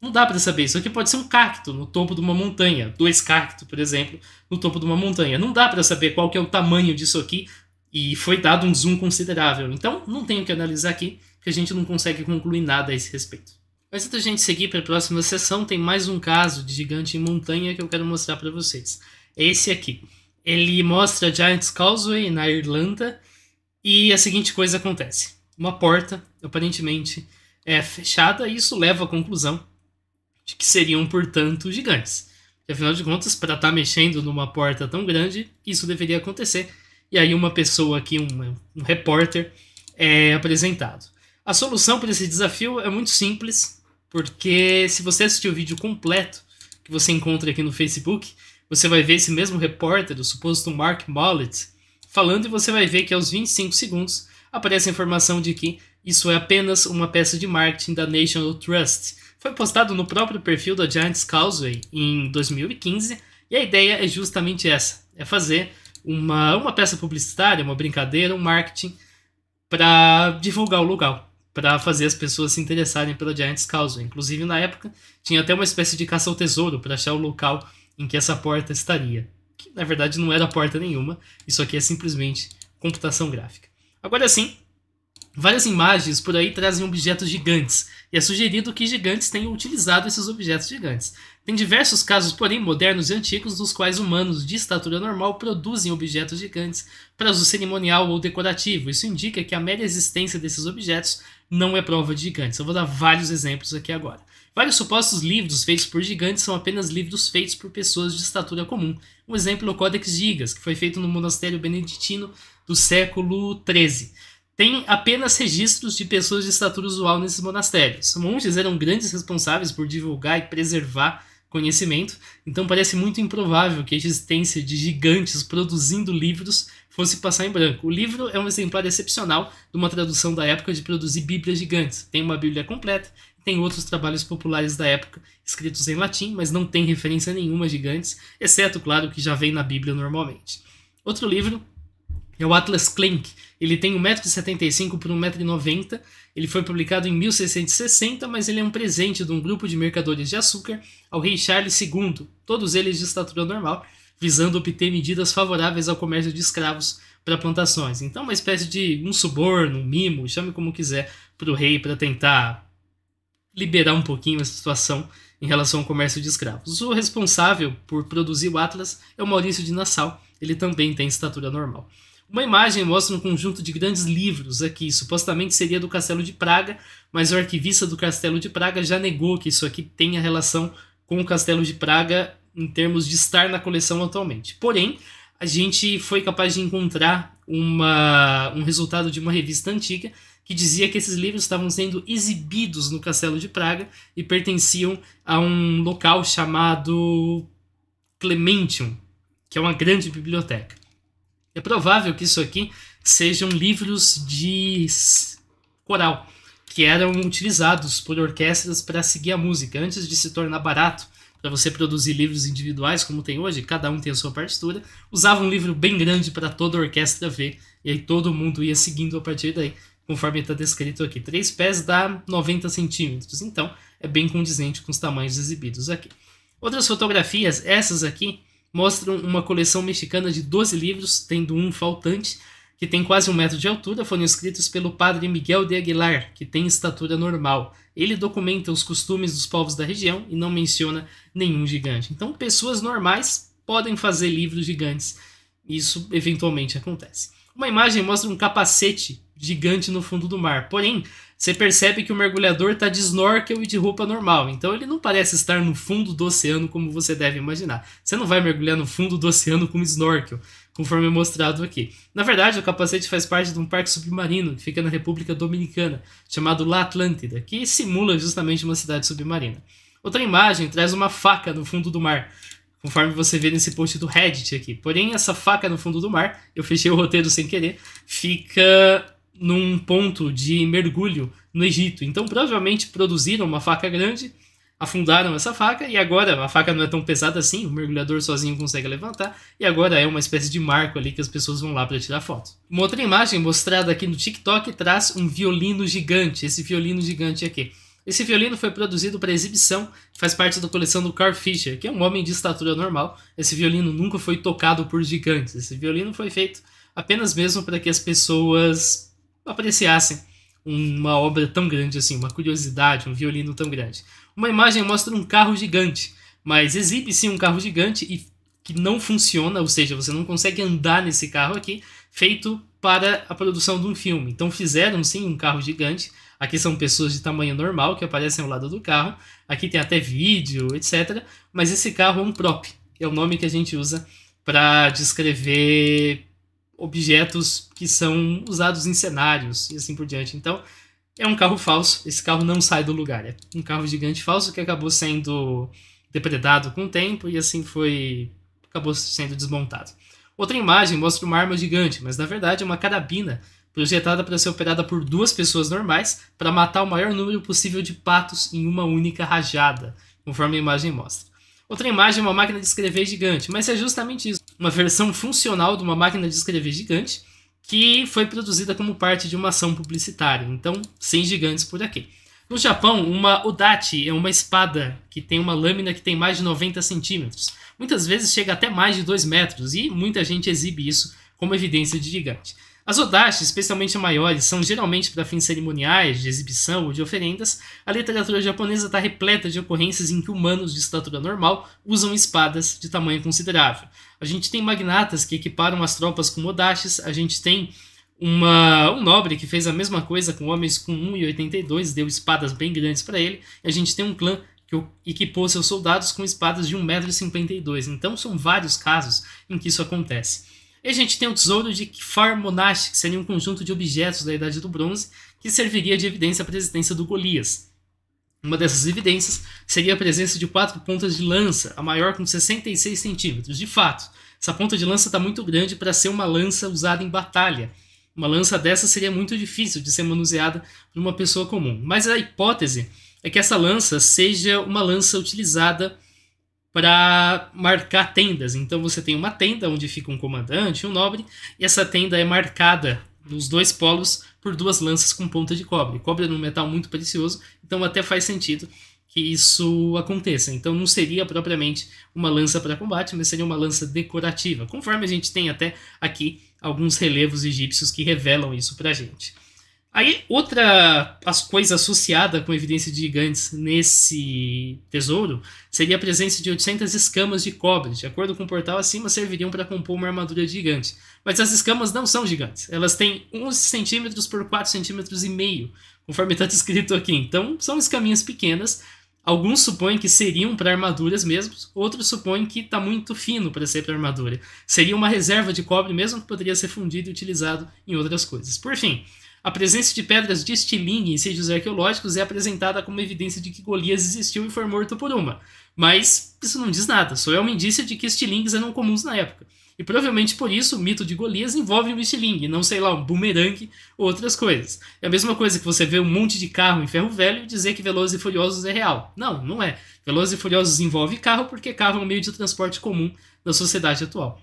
Não dá para saber. Isso aqui pode ser um cacto no topo de uma montanha. Dois cactos, por exemplo, no topo de uma montanha. Não dá para saber qual que é o tamanho disso aqui e foi dado um zoom considerável. Então, não tenho que analisar aqui, porque a gente não consegue concluir nada a esse respeito. Mas antes da gente seguir para a próxima sessão, tem mais um caso de gigante em montanha que eu quero mostrar para vocês. É esse aqui. Ele mostra Giant's Causeway na Irlanda e a seguinte coisa acontece. Uma porta, aparentemente, é fechada e isso leva à conclusão de que seriam, portanto, gigantes. E, afinal de contas, para estar tá mexendo numa porta tão grande, isso deveria acontecer e aí uma pessoa aqui, um, um repórter, é apresentado. A solução para esse desafio é muito simples, porque se você assistir o vídeo completo que você encontra aqui no Facebook, você vai ver esse mesmo repórter, o suposto Mark Mollett, falando e você vai ver que aos 25 segundos aparece a informação de que isso é apenas uma peça de marketing da National Trust. Foi postado no próprio perfil da Giants Causeway em 2015 e a ideia é justamente essa: é fazer uma, uma peça publicitária, uma brincadeira, um marketing para divulgar o lugar, para fazer as pessoas se interessarem pela Giant's Causeway. Inclusive, na época, tinha até uma espécie de caça ao tesouro para achar o local em que essa porta estaria. Que, na verdade, não era porta nenhuma, isso aqui é simplesmente computação gráfica. Agora sim, várias imagens por aí trazem objetos gigantes, e é sugerido que gigantes tenham utilizado esses objetos gigantes. Tem diversos casos, porém, modernos e antigos, nos quais humanos de estatura normal produzem objetos gigantes para uso cerimonial ou decorativo. Isso indica que a mera existência desses objetos não é prova de gigantes. Eu vou dar vários exemplos aqui agora. Vários supostos livros feitos por gigantes são apenas livros feitos por pessoas de estatura comum. Um exemplo é o Codex Gigas, que foi feito no monastério beneditino do século XIII. Tem apenas registros de pessoas de estatura usual nesses monastérios. Monges eram grandes responsáveis por divulgar e preservar conhecimento, então parece muito improvável que a existência de gigantes produzindo livros fosse passar em branco. O livro é um exemplar excepcional de uma tradução da época de produzir bíblias gigantes. Tem uma bíblia completa, tem outros trabalhos populares da época escritos em latim, mas não tem referência nenhuma gigantes, exceto, claro, o que já vem na bíblia normalmente. Outro livro é o Atlas Clank. Ele tem 1,75m por 1,90m. Ele foi publicado em 1660, mas ele é um presente de um grupo de mercadores de açúcar ao rei Charles II, todos eles de estatura normal, visando obter medidas favoráveis ao comércio de escravos para plantações. Então, uma espécie de um suborno, um mimo, chame como quiser, para o rei para tentar liberar um pouquinho a situação em relação ao comércio de escravos. O responsável por produzir o Atlas é o Maurício de Nassau. Ele também tem estatura normal. Uma imagem mostra um conjunto de grandes livros aqui, supostamente seria do Castelo de Praga, mas o arquivista do Castelo de Praga já negou que isso aqui tenha relação com o Castelo de Praga em termos de estar na coleção atualmente. Porém, a gente foi capaz de encontrar uma, um resultado de uma revista antiga que dizia que esses livros estavam sendo exibidos no Castelo de Praga e pertenciam a um local chamado Clementium, que é uma grande biblioteca. É provável que isso aqui sejam livros de coral, que eram utilizados por orquestras para seguir a música, antes de se tornar barato para você produzir livros individuais como tem hoje, cada um tem a sua partitura, usava um livro bem grande para toda a orquestra ver, e aí todo mundo ia seguindo a partir daí, conforme está descrito aqui. Três pés dá 90 centímetros, então é bem condizente com os tamanhos exibidos aqui. Outras fotografias, essas aqui, mostram uma coleção mexicana de 12 livros, tendo um faltante, que tem quase um metro de altura, foram escritos pelo padre Miguel de Aguilar, que tem estatura normal. Ele documenta os costumes dos povos da região e não menciona nenhum gigante. Então, pessoas normais podem fazer livros gigantes. Isso eventualmente acontece. Uma imagem mostra um capacete gigante no fundo do mar. Porém, você percebe que o mergulhador está de snorkel e de roupa normal. Então ele não parece estar no fundo do oceano como você deve imaginar. Você não vai mergulhar no fundo do oceano com snorkel, conforme mostrado aqui. Na verdade, o capacete faz parte de um parque submarino que fica na República Dominicana, chamado La Atlântida, que simula justamente uma cidade submarina. Outra imagem traz uma faca no fundo do mar, conforme você vê nesse post do Reddit aqui. Porém, essa faca no fundo do mar, eu fechei o roteiro sem querer, fica num ponto de mergulho no Egito. Então, provavelmente produziram uma faca grande, afundaram essa faca e agora a faca não é tão pesada assim, o mergulhador sozinho consegue levantar e agora é uma espécie de marco ali que as pessoas vão lá para tirar foto. Uma outra imagem mostrada aqui no TikTok traz um violino gigante, esse violino gigante aqui. É esse violino foi produzido para exibição, faz parte da coleção do Carl Fischer, que é um homem de estatura normal. Esse violino nunca foi tocado por gigantes. Esse violino foi feito apenas mesmo para que as pessoas apreciassem uma obra tão grande assim, uma curiosidade, um violino tão grande. Uma imagem mostra um carro gigante, mas exibe sim um carro gigante e que não funciona, ou seja, você não consegue andar nesse carro aqui, feito para a produção de um filme. Então fizeram sim um carro gigante. Aqui são pessoas de tamanho normal que aparecem ao lado do carro. Aqui tem até vídeo, etc. Mas esse carro é um prop. É o nome que a gente usa para descrever objetos que são usados em cenários e assim por diante. Então, é um carro falso, esse carro não sai do lugar. É um carro gigante falso que acabou sendo depredado com o tempo e assim foi. acabou sendo desmontado. Outra imagem mostra uma arma gigante, mas na verdade é uma carabina projetada para ser operada por duas pessoas normais para matar o maior número possível de patos em uma única rajada, conforme a imagem mostra. Outra imagem é uma máquina de escrever gigante, mas é justamente isso uma versão funcional de uma máquina de escrever gigante que foi produzida como parte de uma ação publicitária. Então, sem gigantes por aqui. No Japão, uma udachi é uma espada que tem uma lâmina que tem mais de 90 centímetros. Muitas vezes chega até mais de 2 metros e muita gente exibe isso como evidência de gigante. As odashis, especialmente maiores, são geralmente para fins cerimoniais, de exibição ou de oferendas. A literatura japonesa está repleta de ocorrências em que humanos de estatura normal usam espadas de tamanho considerável. A gente tem magnatas que equiparam as tropas com modaches. a gente tem uma, um nobre que fez a mesma coisa com homens com 1,82, deu espadas bem grandes para ele, e a gente tem um clã que equipou seus soldados com espadas de 1,52m. Então são vários casos em que isso acontece. E a gente tem o tesouro de Kfar Monash, que seria um conjunto de objetos da Idade do Bronze, que serviria de evidência à presidência do Golias. Uma dessas evidências seria a presença de quatro pontas de lança, a maior com 66 centímetros. De fato, essa ponta de lança está muito grande para ser uma lança usada em batalha. Uma lança dessa seria muito difícil de ser manuseada por uma pessoa comum. Mas a hipótese é que essa lança seja uma lança utilizada para marcar tendas. Então você tem uma tenda onde fica um comandante, um nobre, e essa tenda é marcada nos dois polos por duas lanças com ponta de cobre. Cobre é um metal muito precioso, então até faz sentido que isso aconteça. Então não seria propriamente uma lança para combate, mas seria uma lança decorativa, conforme a gente tem até aqui alguns relevos egípcios que revelam isso para a gente. Aí, outra as coisas associada com evidência de gigantes nesse tesouro seria a presença de 800 escamas de cobre. De acordo com o portal acima, serviriam para compor uma armadura gigante. Mas as escamas não são gigantes. Elas têm 11 centímetros por 4 centímetros e meio, conforme está descrito aqui. Então, são escaminhas pequenas. Alguns supõem que seriam para armaduras mesmo, outros supõem que está muito fino para ser para armadura. Seria uma reserva de cobre mesmo que poderia ser fundido e utilizado em outras coisas. Por fim... A presença de pedras de estilingue em sítios arqueológicos é apresentada como evidência de que Golias existiu e foi morto por uma, mas isso não diz nada, só é um indício de que estilings eram comuns na época. E provavelmente por isso o mito de Golias envolve um estilingue, não sei lá, um bumerangue ou outras coisas. É a mesma coisa que você ver um monte de carro em ferro velho e dizer que Velozes e Furiosos é real. Não, não é. Velozes e Furiosos envolve carro porque carro é um meio de transporte comum na sociedade atual.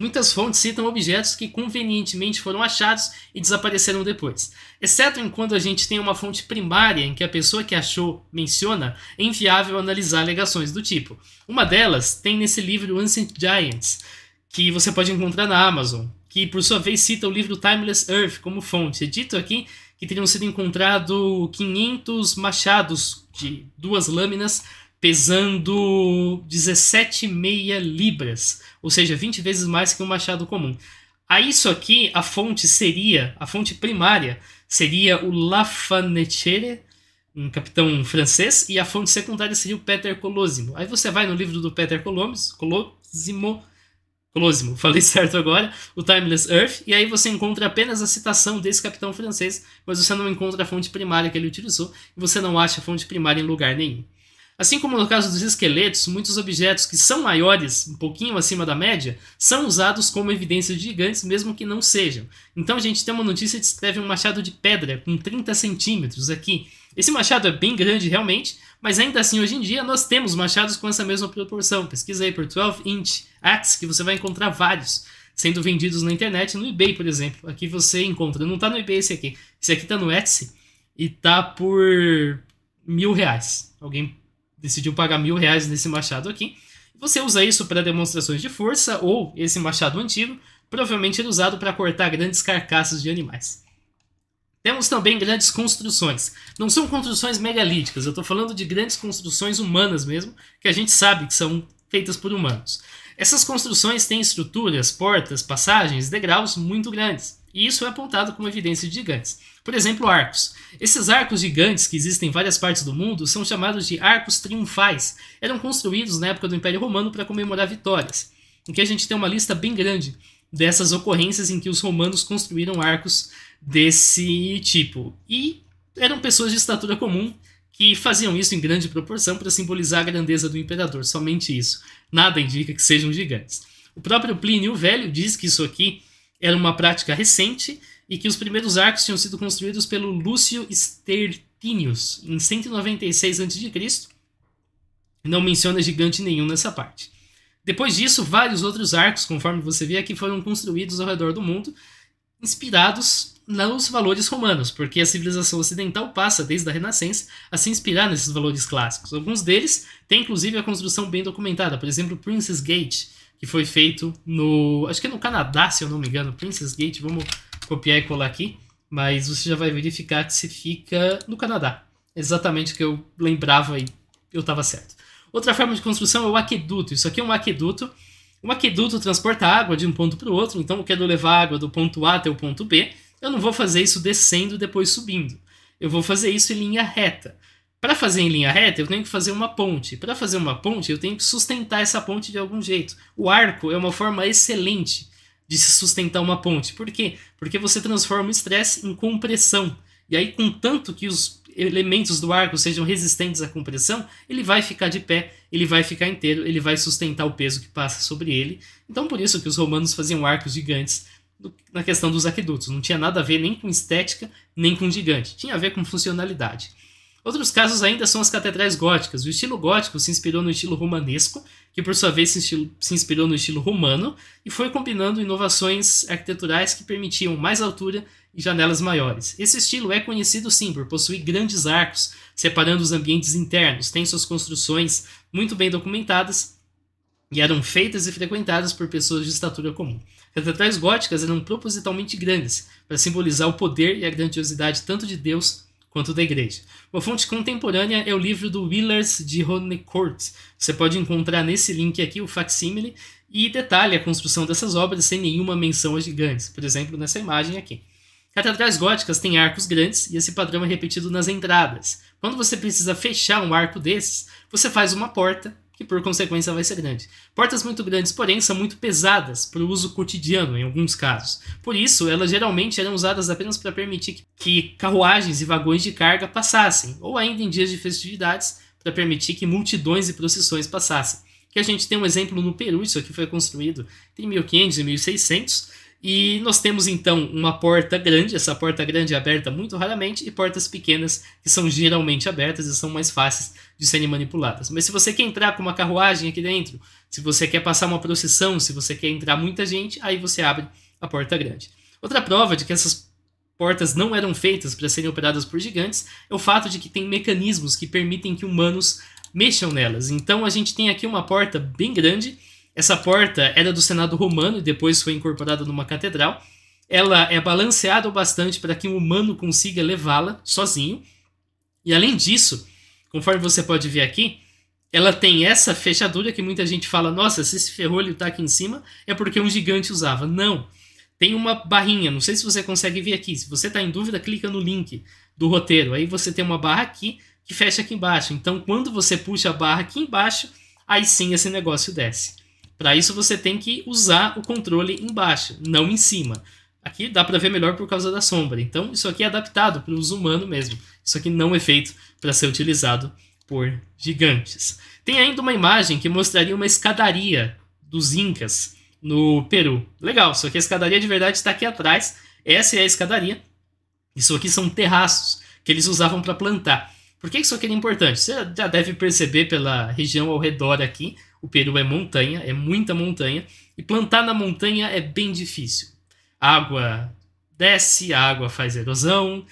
Muitas fontes citam objetos que convenientemente foram achados e desapareceram depois, exceto enquanto a gente tem uma fonte primária em que a pessoa que achou menciona, é inviável analisar alegações do tipo. Uma delas tem nesse livro Ancient Giants, que você pode encontrar na Amazon, que por sua vez cita o livro Timeless Earth como fonte. É dito aqui que teriam sido encontrados 500 machados de duas lâminas pesando 17,5 libras, ou seja, 20 vezes mais que um machado comum. A isso aqui, a fonte seria, a fonte primária seria o Lafanetere, um capitão francês, e a fonte secundária seria o Peter Colosimo. Aí você vai no livro do Peter Colosimo, Colosimo, falei certo agora, o Timeless Earth, e aí você encontra apenas a citação desse capitão francês, mas você não encontra a fonte primária que ele utilizou, e você não acha a fonte primária em lugar nenhum. Assim como no caso dos esqueletos, muitos objetos que são maiores, um pouquinho acima da média, são usados como evidência de gigantes, mesmo que não sejam. Então a gente tem uma notícia que descreve um machado de pedra com 30 centímetros aqui. Esse machado é bem grande realmente, mas ainda assim hoje em dia nós temos machados com essa mesma proporção. Pesquisa aí por 12 inch axe que você vai encontrar vários sendo vendidos na internet, no eBay, por exemplo. Aqui você encontra, não está no eBay esse aqui, esse aqui está no Etsy e tá por mil reais. Alguém decidiu pagar mil reais nesse machado aqui. Você usa isso para demonstrações de força ou esse machado antigo, provavelmente era é usado para cortar grandes carcaças de animais. Temos também grandes construções. Não são construções megalíticas, eu estou falando de grandes construções humanas mesmo, que a gente sabe que são feitas por humanos. Essas construções têm estruturas, portas, passagens, degraus muito grandes, e isso é apontado como evidência de gigantes. Por exemplo, arcos. Esses arcos gigantes que existem em várias partes do mundo são chamados de arcos triunfais. Eram construídos na época do Império Romano para comemorar vitórias. Em que a gente tem uma lista bem grande dessas ocorrências em que os romanos construíram arcos desse tipo. E eram pessoas de estatura comum que faziam isso em grande proporção para simbolizar a grandeza do imperador, somente isso. Nada indica que sejam gigantes. O próprio Plínio Velho diz que isso aqui era uma prática recente e que os primeiros arcos tinham sido construídos pelo Lúcio Stertinius em 196 a.C. Não menciona gigante nenhum nessa parte. Depois disso, vários outros arcos, conforme você vê aqui, foram construídos ao redor do mundo, inspirados nos valores romanos, porque a civilização ocidental passa, desde a Renascença, a se inspirar nesses valores clássicos. Alguns deles têm, inclusive, a construção bem documentada, por exemplo, Princess Gate, que foi feito no. acho que é no Canadá, se eu não me engano, Princess Gate, vamos copiar e colar aqui, mas você já vai verificar que se fica no Canadá. Exatamente o que eu lembrava e eu estava certo. Outra forma de construção é o aqueduto. Isso aqui é um aqueduto. Um aqueduto transporta água de um ponto para o outro, então eu quero levar água do ponto A até o ponto B. Eu não vou fazer isso descendo e depois subindo. Eu vou fazer isso em linha reta. Para fazer em linha reta, eu tenho que fazer uma ponte. Para fazer uma ponte, eu tenho que sustentar essa ponte de algum jeito. O arco é uma forma excelente de se sustentar uma ponte. Por quê? Porque você transforma o estresse em compressão. E aí, contanto que os elementos do arco sejam resistentes à compressão, ele vai ficar de pé, ele vai ficar inteiro, ele vai sustentar o peso que passa sobre ele. Então, por isso que os romanos faziam arcos gigantes na questão dos aquedutos. Não tinha nada a ver nem com estética, nem com gigante. Tinha a ver com funcionalidade. Outros casos ainda são as catedrais góticas. O estilo gótico se inspirou no estilo romanesco, que por sua vez se, inspirou no estilo romano, e foi combinando inovações arquiteturais que permitiam mais altura e janelas maiores. Esse estilo é conhecido sim por possuir grandes arcos, separando os ambientes internos, tem suas construções muito bem documentadas e eram feitas e frequentadas por pessoas de estatura comum. Catedrais góticas eram propositalmente grandes, para simbolizar o poder e a grandiosidade tanto de Deus quanto da igreja. Uma fonte contemporânea é o livro do Willers de Honecourt. Você pode encontrar nesse link aqui o facsímile e detalha a construção dessas obras sem nenhuma menção a gigantes, por exemplo, nessa imagem aqui. Catedrais góticas têm arcos grandes e esse padrão é repetido nas entradas. Quando você precisa fechar um arco desses, você faz uma porta que por consequência vai ser grande. Portas muito grandes, porém, são muito pesadas para o uso cotidiano em alguns casos. Por isso, elas geralmente eram usadas apenas para permitir que carruagens e vagões de carga passassem, ou ainda em dias de festividades, para permitir que multidões e procissões passassem. Que a gente tem um exemplo no Peru, isso aqui foi construído em 1500 e 1600, e nós temos então uma porta grande, essa porta grande é aberta muito raramente, e portas pequenas que são geralmente abertas e são mais fáceis de serem manipuladas. Mas se você quer entrar com uma carruagem aqui dentro, se você quer passar uma procissão, se você quer entrar muita gente, aí você abre a porta grande. Outra prova de que essas portas não eram feitas para serem operadas por gigantes é o fato de que tem mecanismos que permitem que humanos mexam nelas. Então a gente tem aqui uma porta bem grande essa porta era é do Senado romano e depois foi incorporada numa catedral. Ela é balanceada o bastante para que um humano consiga levá-la sozinho. E além disso, conforme você pode ver aqui, ela tem essa fechadura que muita gente fala: nossa, se esse ferrolho está aqui em cima, é porque um gigante usava. Não! Tem uma barrinha, não sei se você consegue ver aqui. Se você está em dúvida, clica no link do roteiro. Aí você tem uma barra aqui que fecha aqui embaixo. Então, quando você puxa a barra aqui embaixo, aí sim esse negócio desce. Para isso você tem que usar o controle embaixo, não em cima. Aqui dá para ver melhor por causa da sombra. Então isso aqui é adaptado para o uso humano mesmo. Isso aqui não é feito para ser utilizado por gigantes. Tem ainda uma imagem que mostraria uma escadaria dos Incas no Peru. Legal, só que a escadaria de verdade está aqui atrás. Essa é a escadaria. Isso aqui são terraços que eles usavam para plantar. Por que isso aqui é importante? Você já deve perceber pela região ao redor aqui o Peru é montanha, é muita montanha, e plantar na montanha é bem difícil. água desce, a água faz erosão,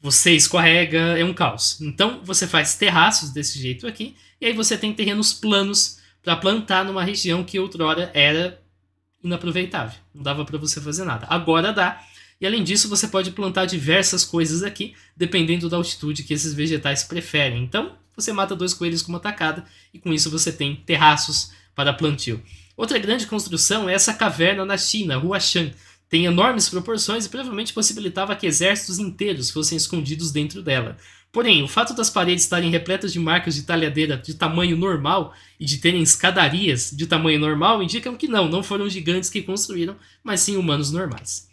você escorrega, é um caos. Então você faz terraços desse jeito aqui, e aí você tem terrenos planos para plantar numa região que outrora era inaproveitável. Não dava para você fazer nada. Agora dá. E além disso, você pode plantar diversas coisas aqui, dependendo da altitude que esses vegetais preferem. Então, você mata dois coelhos com uma tacada e com isso você tem terraços para plantio. Outra grande construção é essa caverna na China, Huashan. Tem enormes proporções e provavelmente possibilitava que exércitos inteiros fossem escondidos dentro dela. Porém, o fato das paredes estarem repletas de marcas de talhadeira de tamanho normal e de terem escadarias de tamanho normal indicam que não, não foram gigantes que construíram, mas sim humanos normais.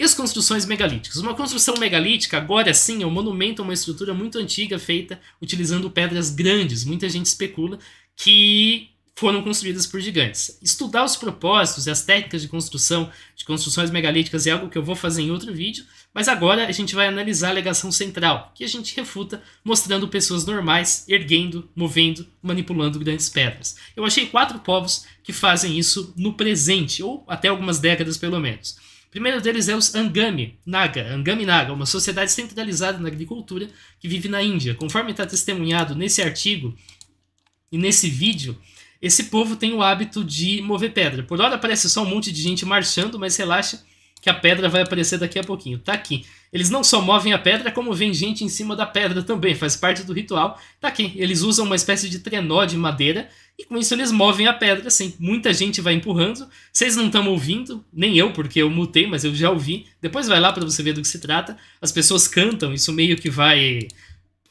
E as construções megalíticas? Uma construção megalítica, agora sim, é um monumento a uma estrutura muito antiga feita utilizando pedras grandes. Muita gente especula que foram construídas por gigantes. Estudar os propósitos e as técnicas de construção de construções megalíticas é algo que eu vou fazer em outro vídeo, mas agora a gente vai analisar a alegação central, que a gente refuta mostrando pessoas normais erguendo, movendo, manipulando grandes pedras. Eu achei quatro povos que fazem isso no presente, ou até algumas décadas pelo menos primeiro deles é os Angami Naga, Angami Naga, uma sociedade centralizada na agricultura que vive na Índia. Conforme está testemunhado nesse artigo e nesse vídeo, esse povo tem o hábito de mover pedra. Por hora parece só um monte de gente marchando, mas relaxa que a pedra vai aparecer daqui a pouquinho. Tá aqui. Eles não só movem a pedra, como vem gente em cima da pedra também, faz parte do ritual. Tá aqui, eles usam uma espécie de trenó de madeira e com isso eles movem a pedra, assim. Muita gente vai empurrando. Vocês não estão ouvindo, nem eu, porque eu mutei, mas eu já ouvi. Depois vai lá para você ver do que se trata. As pessoas cantam, isso meio que vai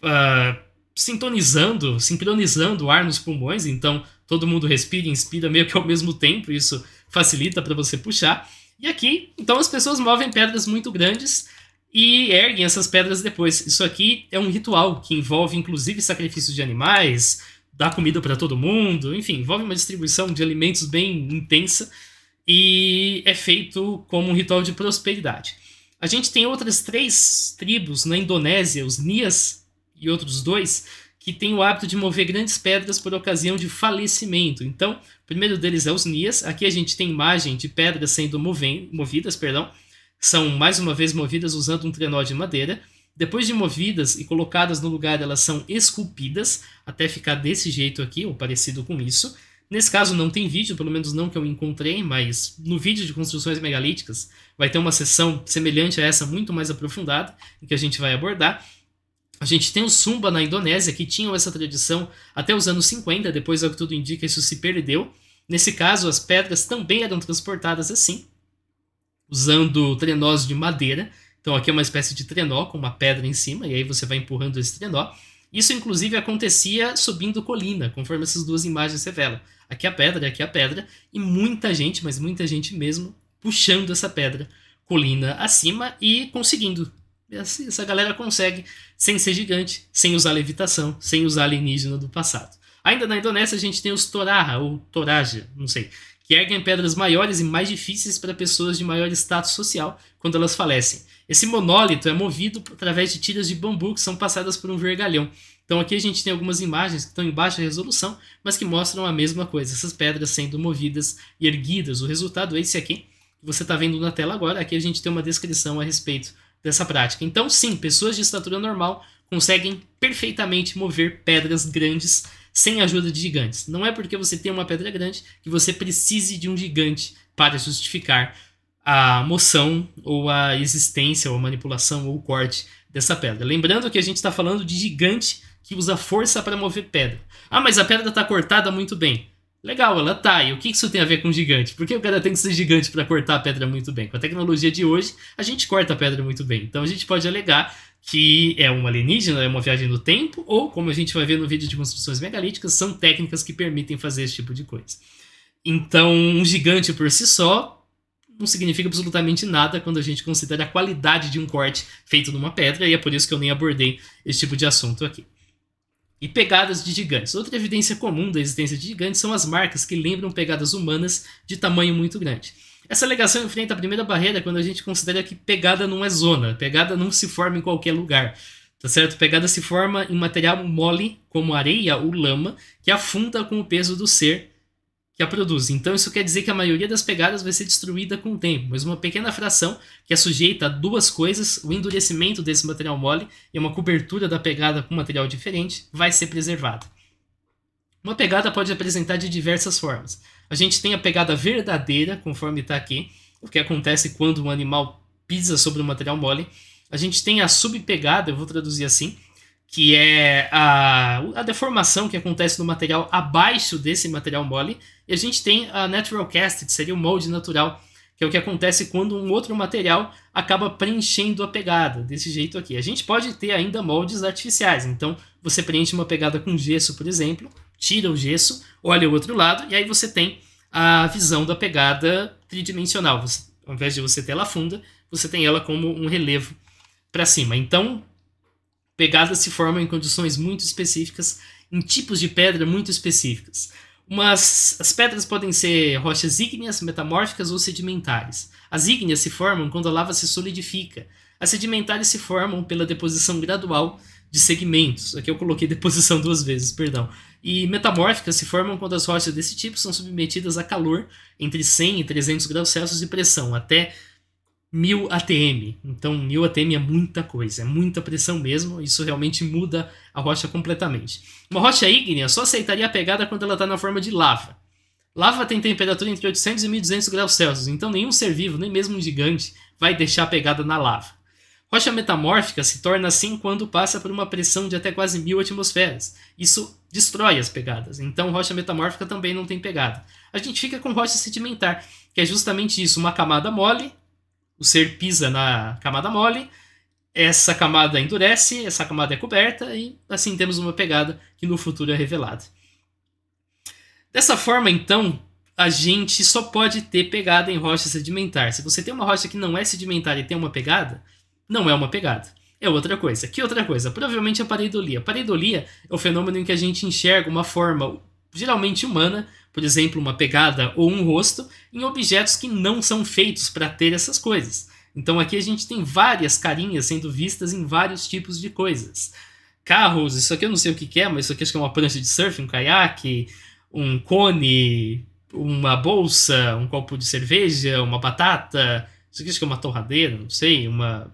uh, sintonizando, sincronizando o ar nos pulmões, então todo mundo respira e inspira meio que ao mesmo tempo, isso facilita para você puxar. E aqui, então as pessoas movem pedras muito grandes e erguem essas pedras depois. Isso aqui é um ritual que envolve inclusive sacrifícios de animais, dá comida para todo mundo, enfim, envolve uma distribuição de alimentos bem intensa e é feito como um ritual de prosperidade. A gente tem outras três tribos na Indonésia, os Nias e outros dois, que têm o hábito de mover grandes pedras por ocasião de falecimento. Então, o primeiro deles é os Nias. Aqui a gente tem imagem de pedras sendo movidas, perdão, são mais uma vez movidas usando um trenó de madeira. Depois de movidas e colocadas no lugar, elas são esculpidas até ficar desse jeito aqui, ou parecido com isso. Nesse caso não tem vídeo, pelo menos não que eu encontrei, mas no vídeo de construções megalíticas vai ter uma sessão semelhante a essa, muito mais aprofundada, que a gente vai abordar. A gente tem o Sumba na Indonésia, que tinham essa tradição até os anos 50, depois, ao que tudo indica, isso se perdeu. Nesse caso, as pedras também eram transportadas assim, usando trenós de madeira. Então aqui é uma espécie de trenó com uma pedra em cima, e aí você vai empurrando esse trenó. Isso, inclusive, acontecia subindo colina, conforme essas duas imagens revelam. Aqui a pedra, aqui a pedra, e muita gente, mas muita gente mesmo, puxando essa pedra colina acima e conseguindo. Assim, essa galera consegue sem ser gigante, sem usar levitação, sem usar alienígena do passado. Ainda na Indonésia, a gente tem os Toraja, ou Toraja, não sei, que erguem pedras maiores e mais difíceis para pessoas de maior status social quando elas falecem. Esse monólito é movido através de tiras de bambu que são passadas por um vergalhão. Então aqui a gente tem algumas imagens que estão em baixa resolução, mas que mostram a mesma coisa, essas pedras sendo movidas e erguidas. O resultado é esse aqui, que você está vendo na tela agora. Aqui a gente tem uma descrição a respeito dessa prática. Então sim, pessoas de estatura normal conseguem perfeitamente mover pedras grandes sem ajuda de gigantes. Não é porque você tem uma pedra grande que você precise de um gigante para justificar a moção ou a existência ou a manipulação ou o corte dessa pedra. Lembrando que a gente está falando de gigante que usa força para mover pedra. Ah, mas a pedra está cortada muito bem. Legal, ela tá. E o que isso tem a ver com gigante? Por que o cara tem que ser gigante para cortar a pedra muito bem? Com a tecnologia de hoje, a gente corta a pedra muito bem. Então a gente pode alegar que é um alienígena, é uma viagem no tempo, ou, como a gente vai ver no vídeo de construções megalíticas, são técnicas que permitem fazer esse tipo de coisa. Então, um gigante por si só não significa absolutamente nada quando a gente considera a qualidade de um corte feito numa pedra, e é por isso que eu nem abordei esse tipo de assunto aqui. E pegadas de gigantes. Outra evidência comum da existência de gigantes são as marcas que lembram pegadas humanas de tamanho muito grande. Essa alegação enfrenta a primeira barreira quando a gente considera que pegada não é zona, pegada não se forma em qualquer lugar. Tá certo? Pegada se forma em material mole, como areia ou lama, que afunda com o peso do ser que a produz. Então isso quer dizer que a maioria das pegadas vai ser destruída com o tempo, mas uma pequena fração que é sujeita a duas coisas, o endurecimento desse material mole e uma cobertura da pegada com material diferente, vai ser preservada. Uma pegada pode apresentar de diversas formas. A gente tem a pegada verdadeira, conforme está aqui, o que acontece quando um animal pisa sobre o um material mole. A gente tem a subpegada, eu vou traduzir assim, que é a, a deformação que acontece no material abaixo desse material mole. E a gente tem a natural cast, que seria o molde natural, que é o que acontece quando um outro material acaba preenchendo a pegada, desse jeito aqui. A gente pode ter ainda moldes artificiais, então você preenche uma pegada com gesso, por exemplo, tira o gesso, olha o outro lado, e aí você tem a visão da pegada tridimensional. Você, ao invés de você ter ela funda, você tem ela como um relevo para cima. Então, pegadas se formam em condições muito específicas, em tipos de pedra muito específicas. Umas, as pedras podem ser rochas ígneas, metamórficas ou sedimentares. As ígneas se formam quando a lava se solidifica. As sedimentares se formam pela deposição gradual de segmentos. Aqui eu coloquei deposição duas vezes, perdão e metamórficas se formam quando as rochas desse tipo são submetidas a calor entre 100 e 300 graus Celsius e pressão, até 1000 atm. Então, 1000 atm é muita coisa, é muita pressão mesmo, isso realmente muda a rocha completamente. Uma rocha ígnea só aceitaria a pegada quando ela está na forma de lava. Lava tem temperatura entre 800 e 1200 graus Celsius, então nenhum ser vivo, nem mesmo um gigante, vai deixar a pegada na lava. Rocha metamórfica se torna assim quando passa por uma pressão de até quase mil atmosferas. Isso destrói as pegadas. Então, rocha metamórfica também não tem pegada. A gente fica com rocha sedimentar, que é justamente isso: uma camada mole, o ser pisa na camada mole, essa camada endurece, essa camada é coberta, e assim temos uma pegada que no futuro é revelada. Dessa forma, então, a gente só pode ter pegada em rocha sedimentar. Se você tem uma rocha que não é sedimentar e tem uma pegada, não é uma pegada é outra coisa. Que outra coisa? Provavelmente a pareidolia. A pareidolia é o fenômeno em que a gente enxerga uma forma geralmente humana, por exemplo, uma pegada ou um rosto, em objetos que não são feitos para ter essas coisas. Então aqui a gente tem várias carinhas sendo vistas em vários tipos de coisas. Carros, isso aqui eu não sei o que, que é, mas isso aqui acho que é uma prancha de surf, um caiaque, um cone, uma bolsa, um copo de cerveja, uma batata, isso aqui acho que é uma torradeira, não sei, uma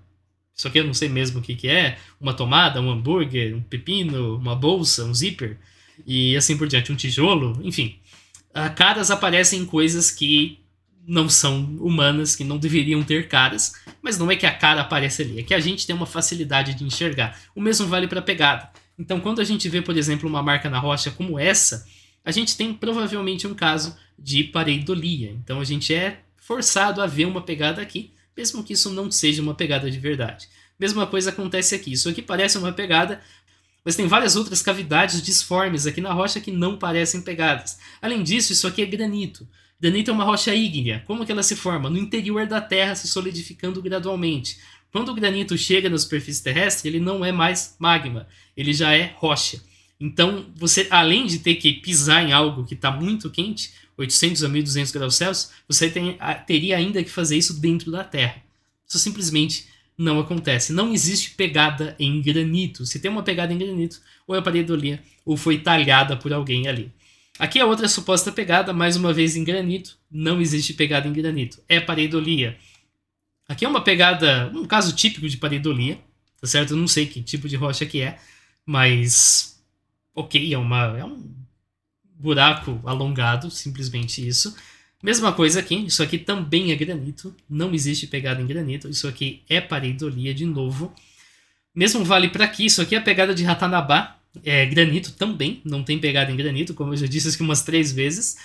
só que eu não sei mesmo o que, que é, uma tomada, um hambúrguer, um pepino, uma bolsa, um zíper e assim por diante, um tijolo, enfim. Ah, caras aparecem coisas que não são humanas, que não deveriam ter caras, mas não é que a cara aparece ali, é que a gente tem uma facilidade de enxergar. O mesmo vale para a pegada. Então, quando a gente vê, por exemplo, uma marca na rocha como essa, a gente tem provavelmente um caso de pareidolia. Então, a gente é forçado a ver uma pegada aqui, mesmo que isso não seja uma pegada de verdade. Mesma coisa acontece aqui. Isso aqui parece uma pegada, mas tem várias outras cavidades disformes aqui na rocha que não parecem pegadas. Além disso, isso aqui é granito. Granito é uma rocha ígnea. Como que ela se forma? No interior da Terra, se solidificando gradualmente. Quando o granito chega na superfície terrestre, ele não é mais magma, ele já é rocha. Então, você, além de ter que pisar em algo que está muito quente, 800 a 1200 graus Celsius, você tem, teria ainda que fazer isso dentro da Terra. Isso simplesmente não acontece. Não existe pegada em granito. Se tem uma pegada em granito, ou é paredolia, ou foi talhada por alguém ali. Aqui é outra suposta pegada, mais uma vez em granito. Não existe pegada em granito. É paredolia. Aqui é uma pegada, um caso típico de paredolia, tá certo? Eu não sei que tipo de rocha que é, mas ok, é uma é um buraco alongado, simplesmente isso. Mesma coisa aqui, isso aqui também é granito, não existe pegada em granito, isso aqui é pareidolia de novo. Mesmo vale para aqui, isso aqui é pegada de Ratanabá, é granito também, não tem pegada em granito, como eu já disse aqui umas três vezes,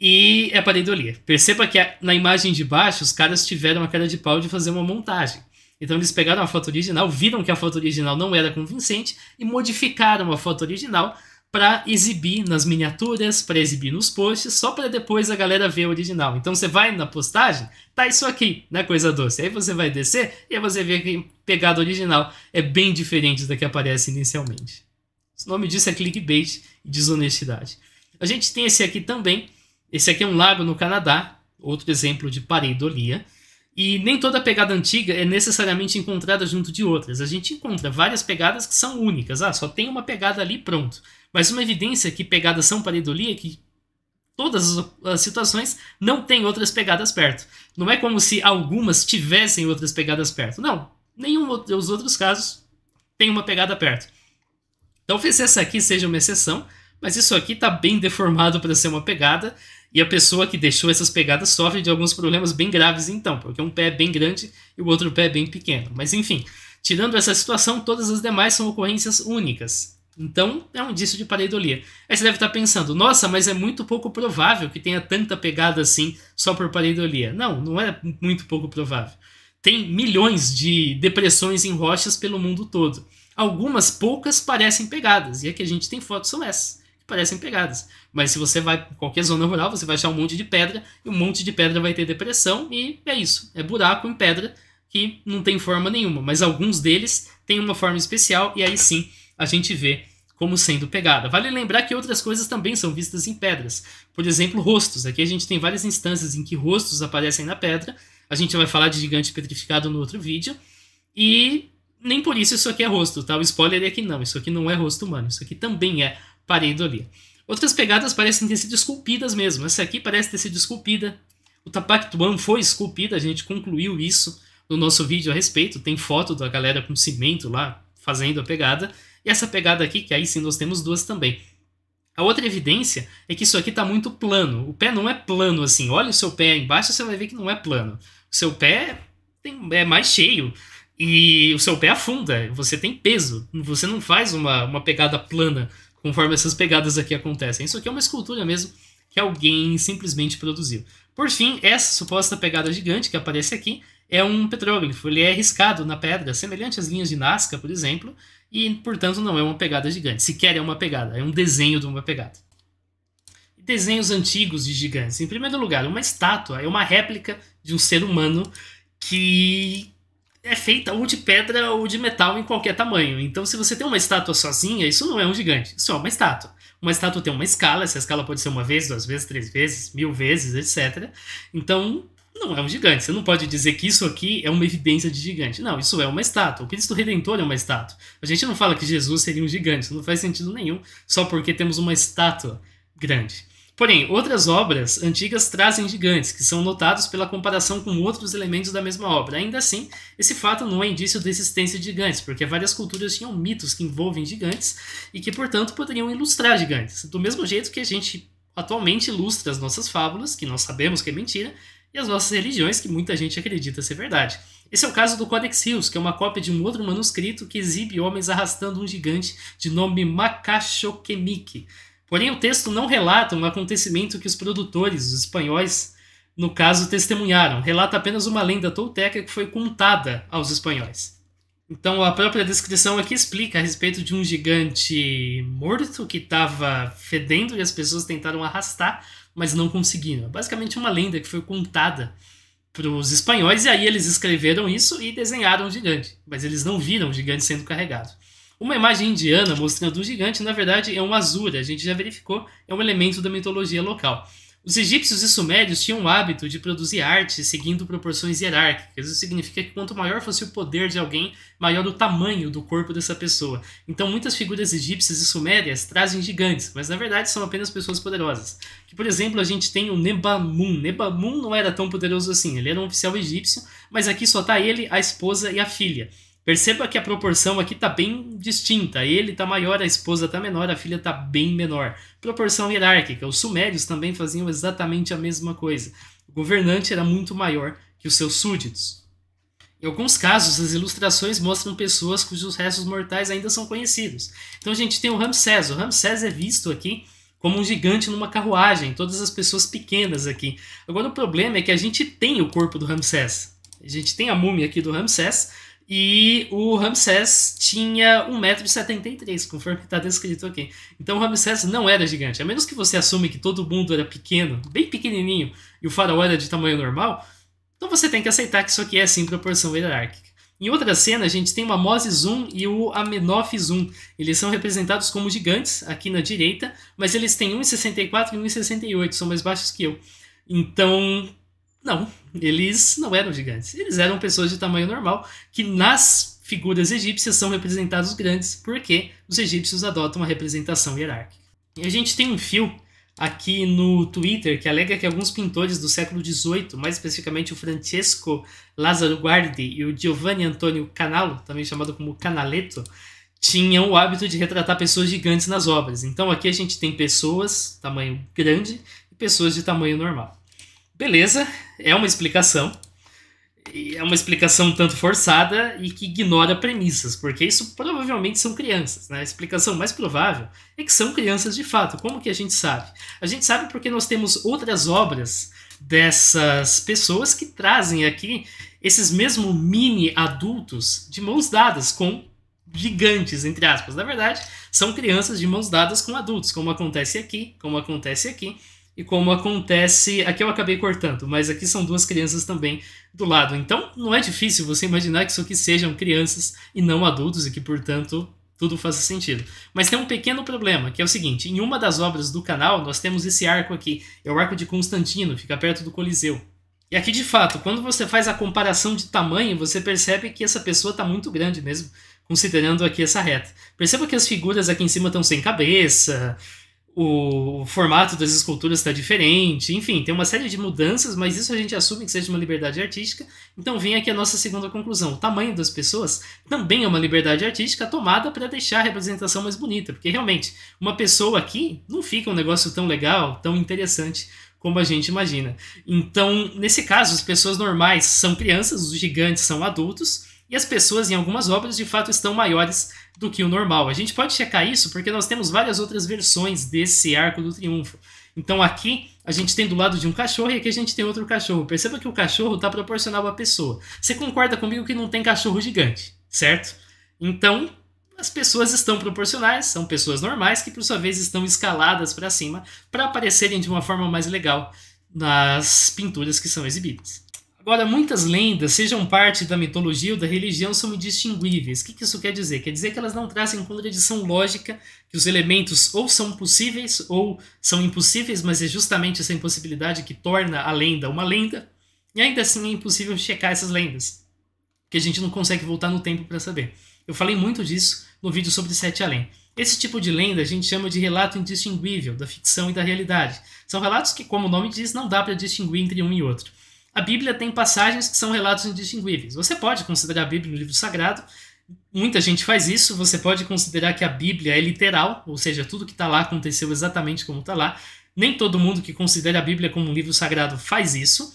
e é pareidolia. Perceba que na imagem de baixo os caras tiveram a cara de pau de fazer uma montagem. Então eles pegaram a foto original, viram que a foto original não era convincente e modificaram a foto original para exibir nas miniaturas, para exibir nos posts, só para depois a galera ver o original. Então você vai na postagem, tá isso aqui, né, coisa doce. Aí você vai descer e aí você vê que a pegada original é bem diferente da que aparece inicialmente. O nome disso é clickbait e desonestidade. A gente tem esse aqui também. Esse aqui é um lago no Canadá, outro exemplo de pareidolia. E nem toda pegada antiga é necessariamente encontrada junto de outras. A gente encontra várias pegadas que são únicas. Ah, só tem uma pegada ali, pronto. Mas uma evidência que pegadas são pareidolia é que todas as situações não tem outras pegadas perto. Não é como se algumas tivessem outras pegadas perto. Não, nenhum dos outros casos tem uma pegada perto. Talvez então, essa aqui seja uma exceção, mas isso aqui está bem deformado para ser uma pegada, e a pessoa que deixou essas pegadas sofre de alguns problemas bem graves então, porque um pé é bem grande e o outro pé é bem pequeno. Mas enfim, tirando essa situação, todas as demais são ocorrências únicas. Então é um indício de pareidolia. Aí você deve estar tá pensando, nossa, mas é muito pouco provável que tenha tanta pegada assim só por pareidolia. Não, não é muito pouco provável. Tem milhões de depressões em rochas pelo mundo todo. Algumas poucas parecem pegadas, e a que a gente tem fotos são essas, que parecem pegadas. Mas se você vai para qualquer zona rural, você vai achar um monte de pedra, e um monte de pedra vai ter depressão, e é isso. É buraco em pedra que não tem forma nenhuma, mas alguns deles têm uma forma especial, e aí sim a gente vê como sendo pegada. Vale lembrar que outras coisas também são vistas em pedras, por exemplo, rostos. Aqui a gente tem várias instâncias em que rostos aparecem na pedra. A gente vai falar de gigante petrificado no outro vídeo. E nem por isso isso aqui é rosto, tá? O spoiler é que não, isso aqui não é rosto humano, isso aqui também é ali. Outras pegadas parecem ter sido esculpidas mesmo. Essa aqui parece ter sido esculpida. O Tapactuan foi esculpida, a gente concluiu isso no nosso vídeo a respeito. Tem foto da galera com cimento lá fazendo a pegada essa pegada aqui, que aí sim nós temos duas também. A outra evidência é que isso aqui está muito plano. O pé não é plano assim. Olha o seu pé embaixo, você vai ver que não é plano. O seu pé tem, é mais cheio e o seu pé afunda. Você tem peso. Você não faz uma, uma pegada plana conforme essas pegadas aqui acontecem. Isso aqui é uma escultura mesmo que alguém simplesmente produziu. Por fim, essa suposta pegada gigante que aparece aqui é um petróglifo. Ele é riscado na pedra, semelhante às linhas de Nazca, por exemplo, e, portanto, não é uma pegada gigante. Sequer é uma pegada, é um desenho de uma pegada. Desenhos antigos de gigantes. Em primeiro lugar, uma estátua é uma réplica de um ser humano que é feita ou de pedra ou de metal em qualquer tamanho. Então, se você tem uma estátua sozinha, isso não é um gigante, isso é uma estátua. Uma estátua tem uma escala, essa escala pode ser uma vez, duas vezes, três vezes, mil vezes, etc. Então, não é um gigante. Você não pode dizer que isso aqui é uma evidência de gigante. Não, isso é uma estátua. O Cristo Redentor é uma estátua. A gente não fala que Jesus seria um gigante. Isso não faz sentido nenhum só porque temos uma estátua grande. Porém, outras obras antigas trazem gigantes, que são notados pela comparação com outros elementos da mesma obra. Ainda assim, esse fato não é indício da existência de gigantes, porque várias culturas tinham mitos que envolvem gigantes e que, portanto, poderiam ilustrar gigantes. Do mesmo jeito que a gente atualmente ilustra as nossas fábulas, que nós sabemos que é mentira, e as nossas religiões, que muita gente acredita ser verdade. Esse é o caso do Codex Hills, que é uma cópia de um outro manuscrito que exibe homens arrastando um gigante de nome Makashokemiki. Porém, o texto não relata um acontecimento que os produtores, os espanhóis, no caso, testemunharam. Relata apenas uma lenda tolteca que foi contada aos espanhóis. Então, a própria descrição aqui explica a respeito de um gigante morto que estava fedendo e as pessoas tentaram arrastar mas não conseguiram. É basicamente uma lenda que foi contada para os espanhóis e aí eles escreveram isso e desenharam o gigante, mas eles não viram o gigante sendo carregado. Uma imagem indiana mostrando o gigante, na verdade, é um azura, a gente já verificou, é um elemento da mitologia local. Os egípcios e sumérios tinham o hábito de produzir arte seguindo proporções hierárquicas. Isso significa que quanto maior fosse o poder de alguém, maior o tamanho do corpo dessa pessoa. Então, muitas figuras egípcias e sumérias trazem gigantes, mas na verdade são apenas pessoas poderosas. Que, por exemplo, a gente tem o Nebamun. Nebamun não era tão poderoso assim, ele era um oficial egípcio, mas aqui só está ele, a esposa e a filha. Perceba que a proporção aqui está bem distinta. Ele está maior, a esposa está menor, a filha está bem menor. Proporção hierárquica. Os sumérios também faziam exatamente a mesma coisa. O governante era muito maior que os seus súditos. Em alguns casos, as ilustrações mostram pessoas cujos restos mortais ainda são conhecidos. Então a gente tem o Ramsés. O Ramsés é visto aqui como um gigante numa carruagem, todas as pessoas pequenas aqui. Agora o problema é que a gente tem o corpo do Ramsés. A gente tem a múmia aqui do Ramsés, e o Ramsés tinha 1,73m, conforme está descrito aqui. Então o Ramsés não era gigante. A menos que você assume que todo mundo era pequeno, bem pequenininho, e o faraó era de tamanho normal, então você tem que aceitar que isso aqui é sim proporção hierárquica. Em outra cena, a gente tem o Moses 1 e o Amenophis 1. Eles são representados como gigantes, aqui na direita, mas eles têm 1,64 e 1,68, são mais baixos que eu. Então, não, eles não eram gigantes. Eles eram pessoas de tamanho normal que nas figuras egípcias são representados grandes porque os egípcios adotam uma representação hierárquica. E a gente tem um fio aqui no Twitter que alega que alguns pintores do século XVIII, mais especificamente o Francesco Lázaro Guardi e o Giovanni Antonio Canalo, também chamado como Canaletto, tinham o hábito de retratar pessoas gigantes nas obras. Então aqui a gente tem pessoas tamanho grande e pessoas de tamanho normal. Beleza, é uma explicação. É uma explicação tanto forçada e que ignora premissas, porque isso provavelmente são crianças. Né? A explicação mais provável é que são crianças de fato. Como que a gente sabe? A gente sabe porque nós temos outras obras dessas pessoas que trazem aqui esses mesmos mini adultos de mãos dadas com gigantes, entre aspas. Na verdade, são crianças de mãos dadas com adultos, como acontece aqui, como acontece aqui e como acontece. Aqui eu acabei cortando, mas aqui são duas crianças também do lado. Então não é difícil você imaginar que isso aqui sejam crianças e não adultos e que, portanto, tudo faz sentido. Mas tem um pequeno problema, que é o seguinte: em uma das obras do canal, nós temos esse arco aqui, é o arco de Constantino, fica perto do Coliseu. E aqui, de fato, quando você faz a comparação de tamanho, você percebe que essa pessoa está muito grande mesmo, considerando aqui essa reta. Perceba que as figuras aqui em cima estão sem cabeça, o formato das esculturas está diferente, enfim, tem uma série de mudanças, mas isso a gente assume que seja uma liberdade artística. Então vem aqui a nossa segunda conclusão: o tamanho das pessoas também é uma liberdade artística tomada para deixar a representação mais bonita, porque realmente uma pessoa aqui não fica um negócio tão legal, tão interessante como a gente imagina. Então, nesse caso, as pessoas normais são crianças, os gigantes são adultos e as pessoas em algumas obras de fato estão maiores do que o normal. A gente pode checar isso porque nós temos várias outras versões desse arco do triunfo. Então aqui a gente tem do lado de um cachorro e aqui a gente tem outro cachorro. Perceba que o cachorro está proporcional à pessoa. Você concorda comigo que não tem cachorro gigante, certo? Então as pessoas estão proporcionais, são pessoas normais que por sua vez estão escaladas para cima para aparecerem de uma forma mais legal nas pinturas que são exibidas. Agora, muitas lendas, sejam parte da mitologia ou da religião, são indistinguíveis. O que isso quer dizer? Quer dizer que elas não trazem contradição lógica, que os elementos ou são possíveis ou são impossíveis, mas é justamente essa impossibilidade que torna a lenda uma lenda, e ainda assim é impossível checar essas lendas, que a gente não consegue voltar no tempo para saber. Eu falei muito disso no vídeo sobre Sete Além. Esse tipo de lenda a gente chama de relato indistinguível da ficção e da realidade. São relatos que, como o nome diz, não dá para distinguir entre um e outro a Bíblia tem passagens que são relatos indistinguíveis. Você pode considerar a Bíblia um livro sagrado, muita gente faz isso. Você pode considerar que a Bíblia é literal, ou seja, tudo que está lá aconteceu exatamente como está lá. Nem todo mundo que considera a Bíblia como um livro sagrado faz isso.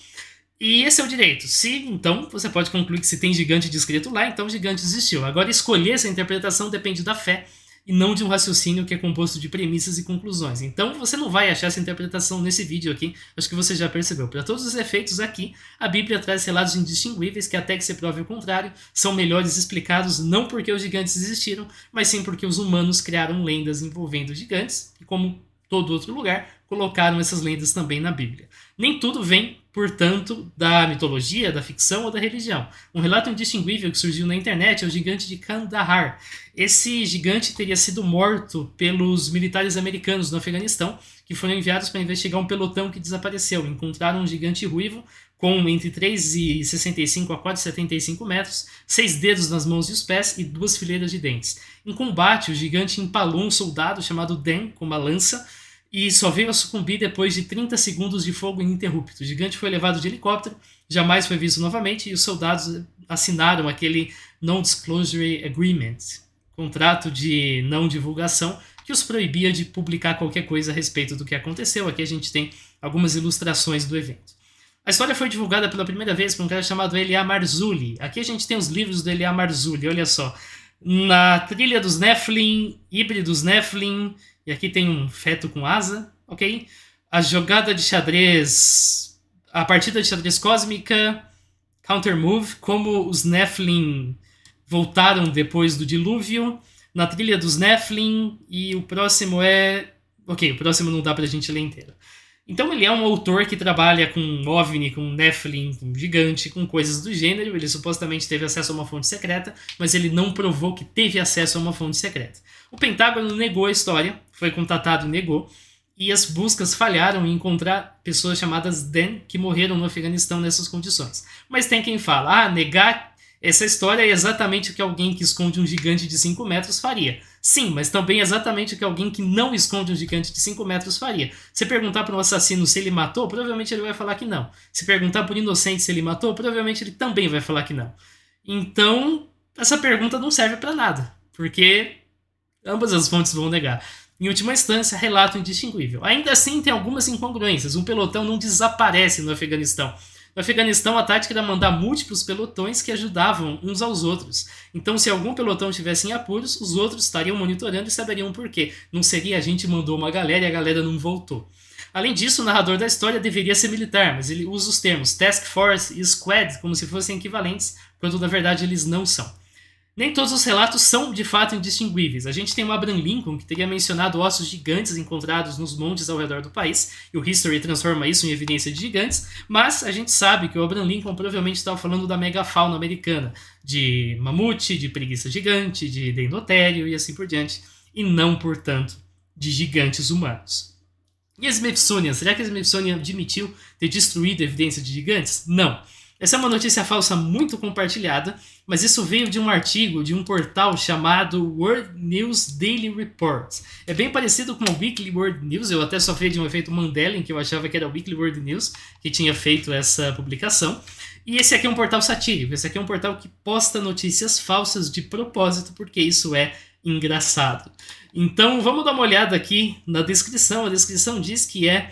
E esse é o direito. Se, então, você pode concluir que se tem gigante descrito lá, então o gigante existiu. Agora, escolher essa interpretação depende da fé e não de um raciocínio que é composto de premissas e conclusões. Então você não vai achar essa interpretação nesse vídeo aqui, acho que você já percebeu. Para todos os efeitos aqui, a Bíblia traz relatos indistinguíveis que, até que se prove o contrário, são melhores explicados não porque os gigantes existiram, mas sim porque os humanos criaram lendas envolvendo gigantes e, como todo outro lugar, colocaram essas lendas também na Bíblia. Nem tudo vem portanto, da mitologia, da ficção ou da religião. Um relato indistinguível que surgiu na internet é o gigante de Kandahar. Esse gigante teria sido morto pelos militares americanos no Afeganistão, que foram enviados para investigar um pelotão que desapareceu. Encontraram um gigante ruivo com entre 3,65 a 4,75 metros, seis dedos nas mãos e os pés e duas fileiras de dentes. Em combate, o gigante empalou um soldado chamado Dan com uma lança e só veio a sucumbir depois de 30 segundos de fogo ininterrupto. O gigante foi levado de helicóptero, jamais foi visto novamente e os soldados assinaram aquele Non-Disclosure Agreement, contrato de não divulgação, que os proibia de publicar qualquer coisa a respeito do que aconteceu. Aqui a gente tem algumas ilustrações do evento. A história foi divulgada pela primeira vez por um cara chamado Elia Marzulli. Aqui a gente tem os livros do Elia Marzulli, olha só. Na trilha dos Nephilim, híbridos Nephilim, e aqui tem um feto com asa, ok? A jogada de xadrez. A partida de xadrez cósmica. Counter Move, como os Nephilim voltaram depois do dilúvio. Na trilha dos Nephilim. E o próximo é. Ok, o próximo não dá pra gente ler inteiro. Então ele é um autor que trabalha com OVNI, com Nephilim, com gigante, com coisas do gênero. Ele supostamente teve acesso a uma fonte secreta, mas ele não provou que teve acesso a uma fonte secreta. O Pentágono negou a história, foi contatado e negou. E as buscas falharam em encontrar pessoas chamadas Dan que morreram no Afeganistão nessas condições. Mas tem quem fala, ah, negar essa história é exatamente o que alguém que esconde um gigante de 5 metros faria. Sim, mas também é exatamente o que alguém que não esconde um gigante de 5 metros faria. Se perguntar para um assassino se ele matou, provavelmente ele vai falar que não. Se perguntar para um inocente se ele matou, provavelmente ele também vai falar que não. Então, essa pergunta não serve para nada, porque ambas as fontes vão negar. Em última instância, relato indistinguível. Ainda assim, tem algumas incongruências. Um pelotão não desaparece no Afeganistão. No Afeganistão, a tática era mandar múltiplos pelotões que ajudavam uns aos outros. Então, se algum pelotão estivesse em apuros, os outros estariam monitorando e saberiam por quê. Não seria a gente mandou uma galera e a galera não voltou. Além disso, o narrador da história deveria ser militar, mas ele usa os termos Task Force e Squad como se fossem equivalentes, quando na verdade eles não são. Nem todos os relatos são de fato indistinguíveis. A gente tem o Abraham Lincoln, que teria mencionado ossos gigantes encontrados nos montes ao redor do país, e o History transforma isso em evidência de gigantes, mas a gente sabe que o Abraham Lincoln provavelmente estava falando da megafauna americana, de mamute, de preguiça gigante, de dendrotério e assim por diante, e não, portanto, de gigantes humanos. E a Smithsonian? Será que a Smithsonian admitiu ter destruído a evidência de gigantes? Não. Essa é uma notícia falsa muito compartilhada, mas isso veio de um artigo de um portal chamado World News Daily Report. É bem parecido com o Weekly World News, eu até sofri de um efeito Mandela, em que eu achava que era o Weekly World News que tinha feito essa publicação. E esse aqui é um portal satírico, esse aqui é um portal que posta notícias falsas de propósito, porque isso é engraçado. Então vamos dar uma olhada aqui na descrição. A descrição diz que é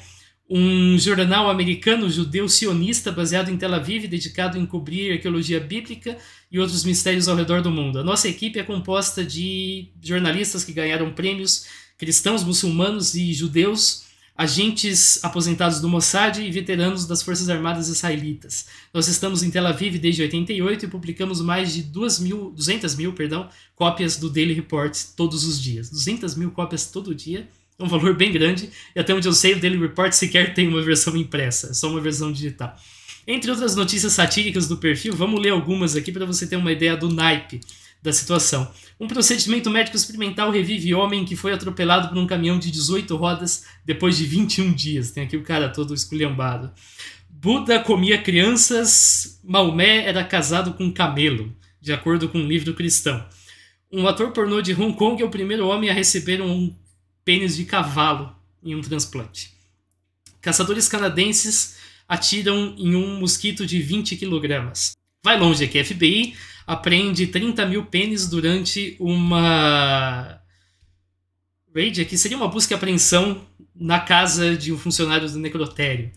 um jornal americano judeu sionista baseado em Tel Aviv, dedicado a encobrir arqueologia bíblica e outros mistérios ao redor do mundo. A nossa equipe é composta de jornalistas que ganharam prêmios, cristãos, muçulmanos e judeus, agentes aposentados do Mossad e veteranos das Forças Armadas Israelitas. Nós estamos em Tel Aviv desde 88 e publicamos mais de 2 mil, 200 mil perdão, cópias do Daily Report todos os dias. 200 mil cópias todo dia um valor bem grande, e até onde eu sei, o Daily Report sequer tem uma versão impressa, é só uma versão digital. Entre outras notícias satíricas do perfil, vamos ler algumas aqui para você ter uma ideia do naipe da situação. Um procedimento médico experimental revive homem que foi atropelado por um caminhão de 18 rodas depois de 21 dias. Tem aqui o cara todo esculhambado. Buda comia crianças, Maomé era casado com um camelo, de acordo com um livro cristão. Um ator pornô de Hong Kong é o primeiro homem a receber um pênis de cavalo em um transplante. Caçadores canadenses atiram em um mosquito de 20 quilogramas. Vai longe aqui, é FBI apreende 30 mil pênis durante uma. Raid aqui é seria uma busca e apreensão na casa de um funcionário do necrotério.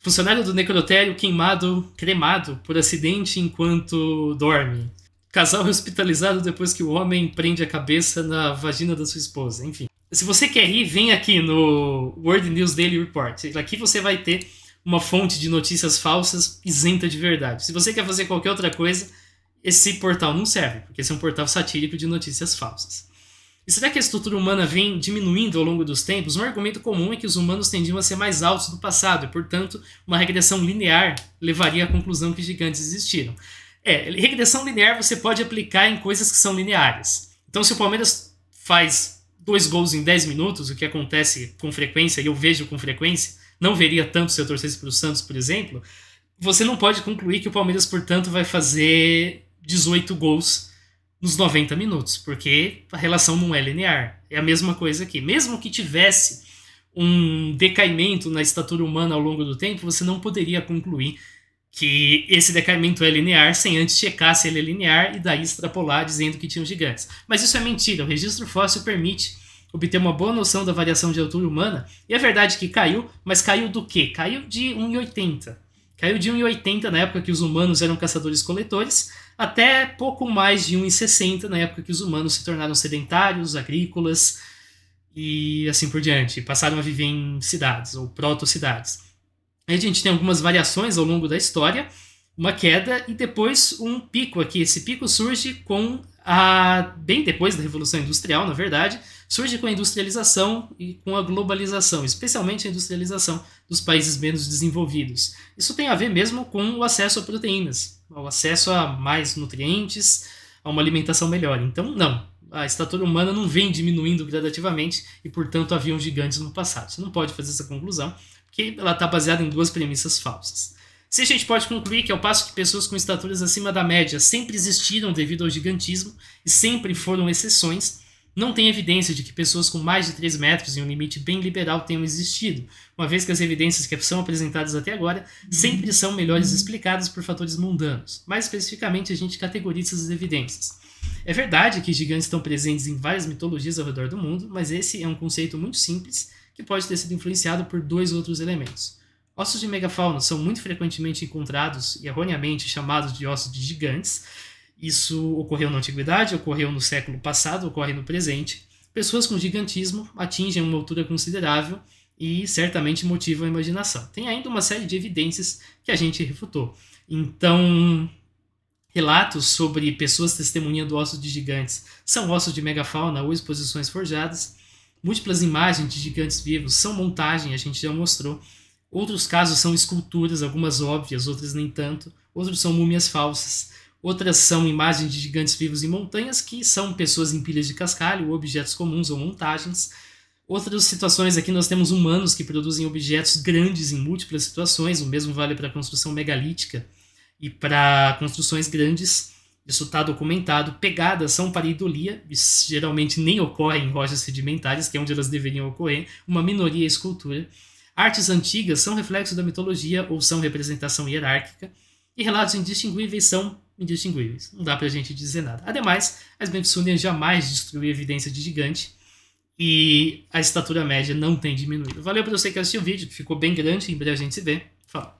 Funcionário do necrotério queimado, cremado por acidente enquanto dorme. Casal hospitalizado depois que o homem prende a cabeça na vagina da sua esposa. Enfim. Se você quer rir, vem aqui no World News Daily Report. Aqui você vai ter uma fonte de notícias falsas isenta de verdade. Se você quer fazer qualquer outra coisa, esse portal não serve, porque esse é um portal satírico de notícias falsas. E será que a estrutura humana vem diminuindo ao longo dos tempos? Um argumento comum é que os humanos tendiam a ser mais altos do passado, e, portanto, uma regressão linear levaria à conclusão que gigantes existiram. É, regressão linear você pode aplicar em coisas que são lineares. Então, se o Palmeiras faz dois gols em 10 minutos, o que acontece com frequência, e eu vejo com frequência, não veria tanto se eu torcesse para o Santos, por exemplo, você não pode concluir que o Palmeiras, portanto, vai fazer 18 gols nos 90 minutos, porque a relação não é linear. É a mesma coisa aqui. Mesmo que tivesse um decaimento na estatura humana ao longo do tempo, você não poderia concluir que esse decaimento é linear sem antes checar se ele é linear e daí extrapolar dizendo que tinham gigantes. Mas isso é mentira, o registro fóssil permite obter uma boa noção da variação de altura humana, e é verdade que caiu, mas caiu do quê? Caiu de 1,80. Caiu de 1,80 na época que os humanos eram caçadores-coletores, até pouco mais de 1,60 na época que os humanos se tornaram sedentários, agrícolas e assim por diante, passaram a viver em cidades ou proto-cidades. A gente tem algumas variações ao longo da história, uma queda e depois um pico aqui. Esse pico surge com a bem depois da Revolução Industrial, na verdade, surge com a industrialização e com a globalização, especialmente a industrialização dos países menos desenvolvidos. Isso tem a ver mesmo com o acesso a proteínas, o acesso a mais nutrientes, a uma alimentação melhor. Então, não, a estatura humana não vem diminuindo gradativamente e, portanto, haviam gigantes no passado. Você não pode fazer essa conclusão, que ela está baseada em duas premissas falsas. Se a gente pode concluir que, ao passo que pessoas com estaturas acima da média sempre existiram devido ao gigantismo e sempre foram exceções, não tem evidência de que pessoas com mais de 3 metros e um limite bem liberal tenham existido, uma vez que as evidências que são apresentadas até agora sempre são melhores explicadas por fatores mundanos. Mais especificamente, a gente categoriza as evidências. É verdade que gigantes estão presentes em várias mitologias ao redor do mundo, mas esse é um conceito muito simples que pode ter sido influenciado por dois outros elementos. Ossos de megafauna são muito frequentemente encontrados e erroneamente chamados de ossos de gigantes. Isso ocorreu na antiguidade, ocorreu no século passado, ocorre no presente. Pessoas com gigantismo atingem uma altura considerável e certamente motivam a imaginação. Tem ainda uma série de evidências que a gente refutou. Então, relatos sobre pessoas testemunhando ossos de gigantes são ossos de megafauna ou exposições forjadas. Múltiplas imagens de gigantes vivos são montagem, a gente já mostrou. Outros casos são esculturas, algumas óbvias, outras nem tanto. Outros são múmias falsas. Outras são imagens de gigantes vivos em montanhas, que são pessoas em pilhas de cascalho, objetos comuns ou montagens. Outras situações aqui nós temos humanos que produzem objetos grandes em múltiplas situações, o mesmo vale para a construção megalítica e para construções grandes. Isso está documentado. Pegadas são para idolia, geralmente nem ocorrem em rochas sedimentares, que é onde elas deveriam ocorrer, uma minoria é escultura. Artes antigas são reflexo da mitologia ou são representação hierárquica. E relatos indistinguíveis são indistinguíveis. Não dá para a gente dizer nada. Ademais, as Mitsunias jamais destruíram evidência de gigante e a estatura média não tem diminuído. Valeu para você que assistiu o vídeo, ficou bem grande, em breve a gente se vê. Falou!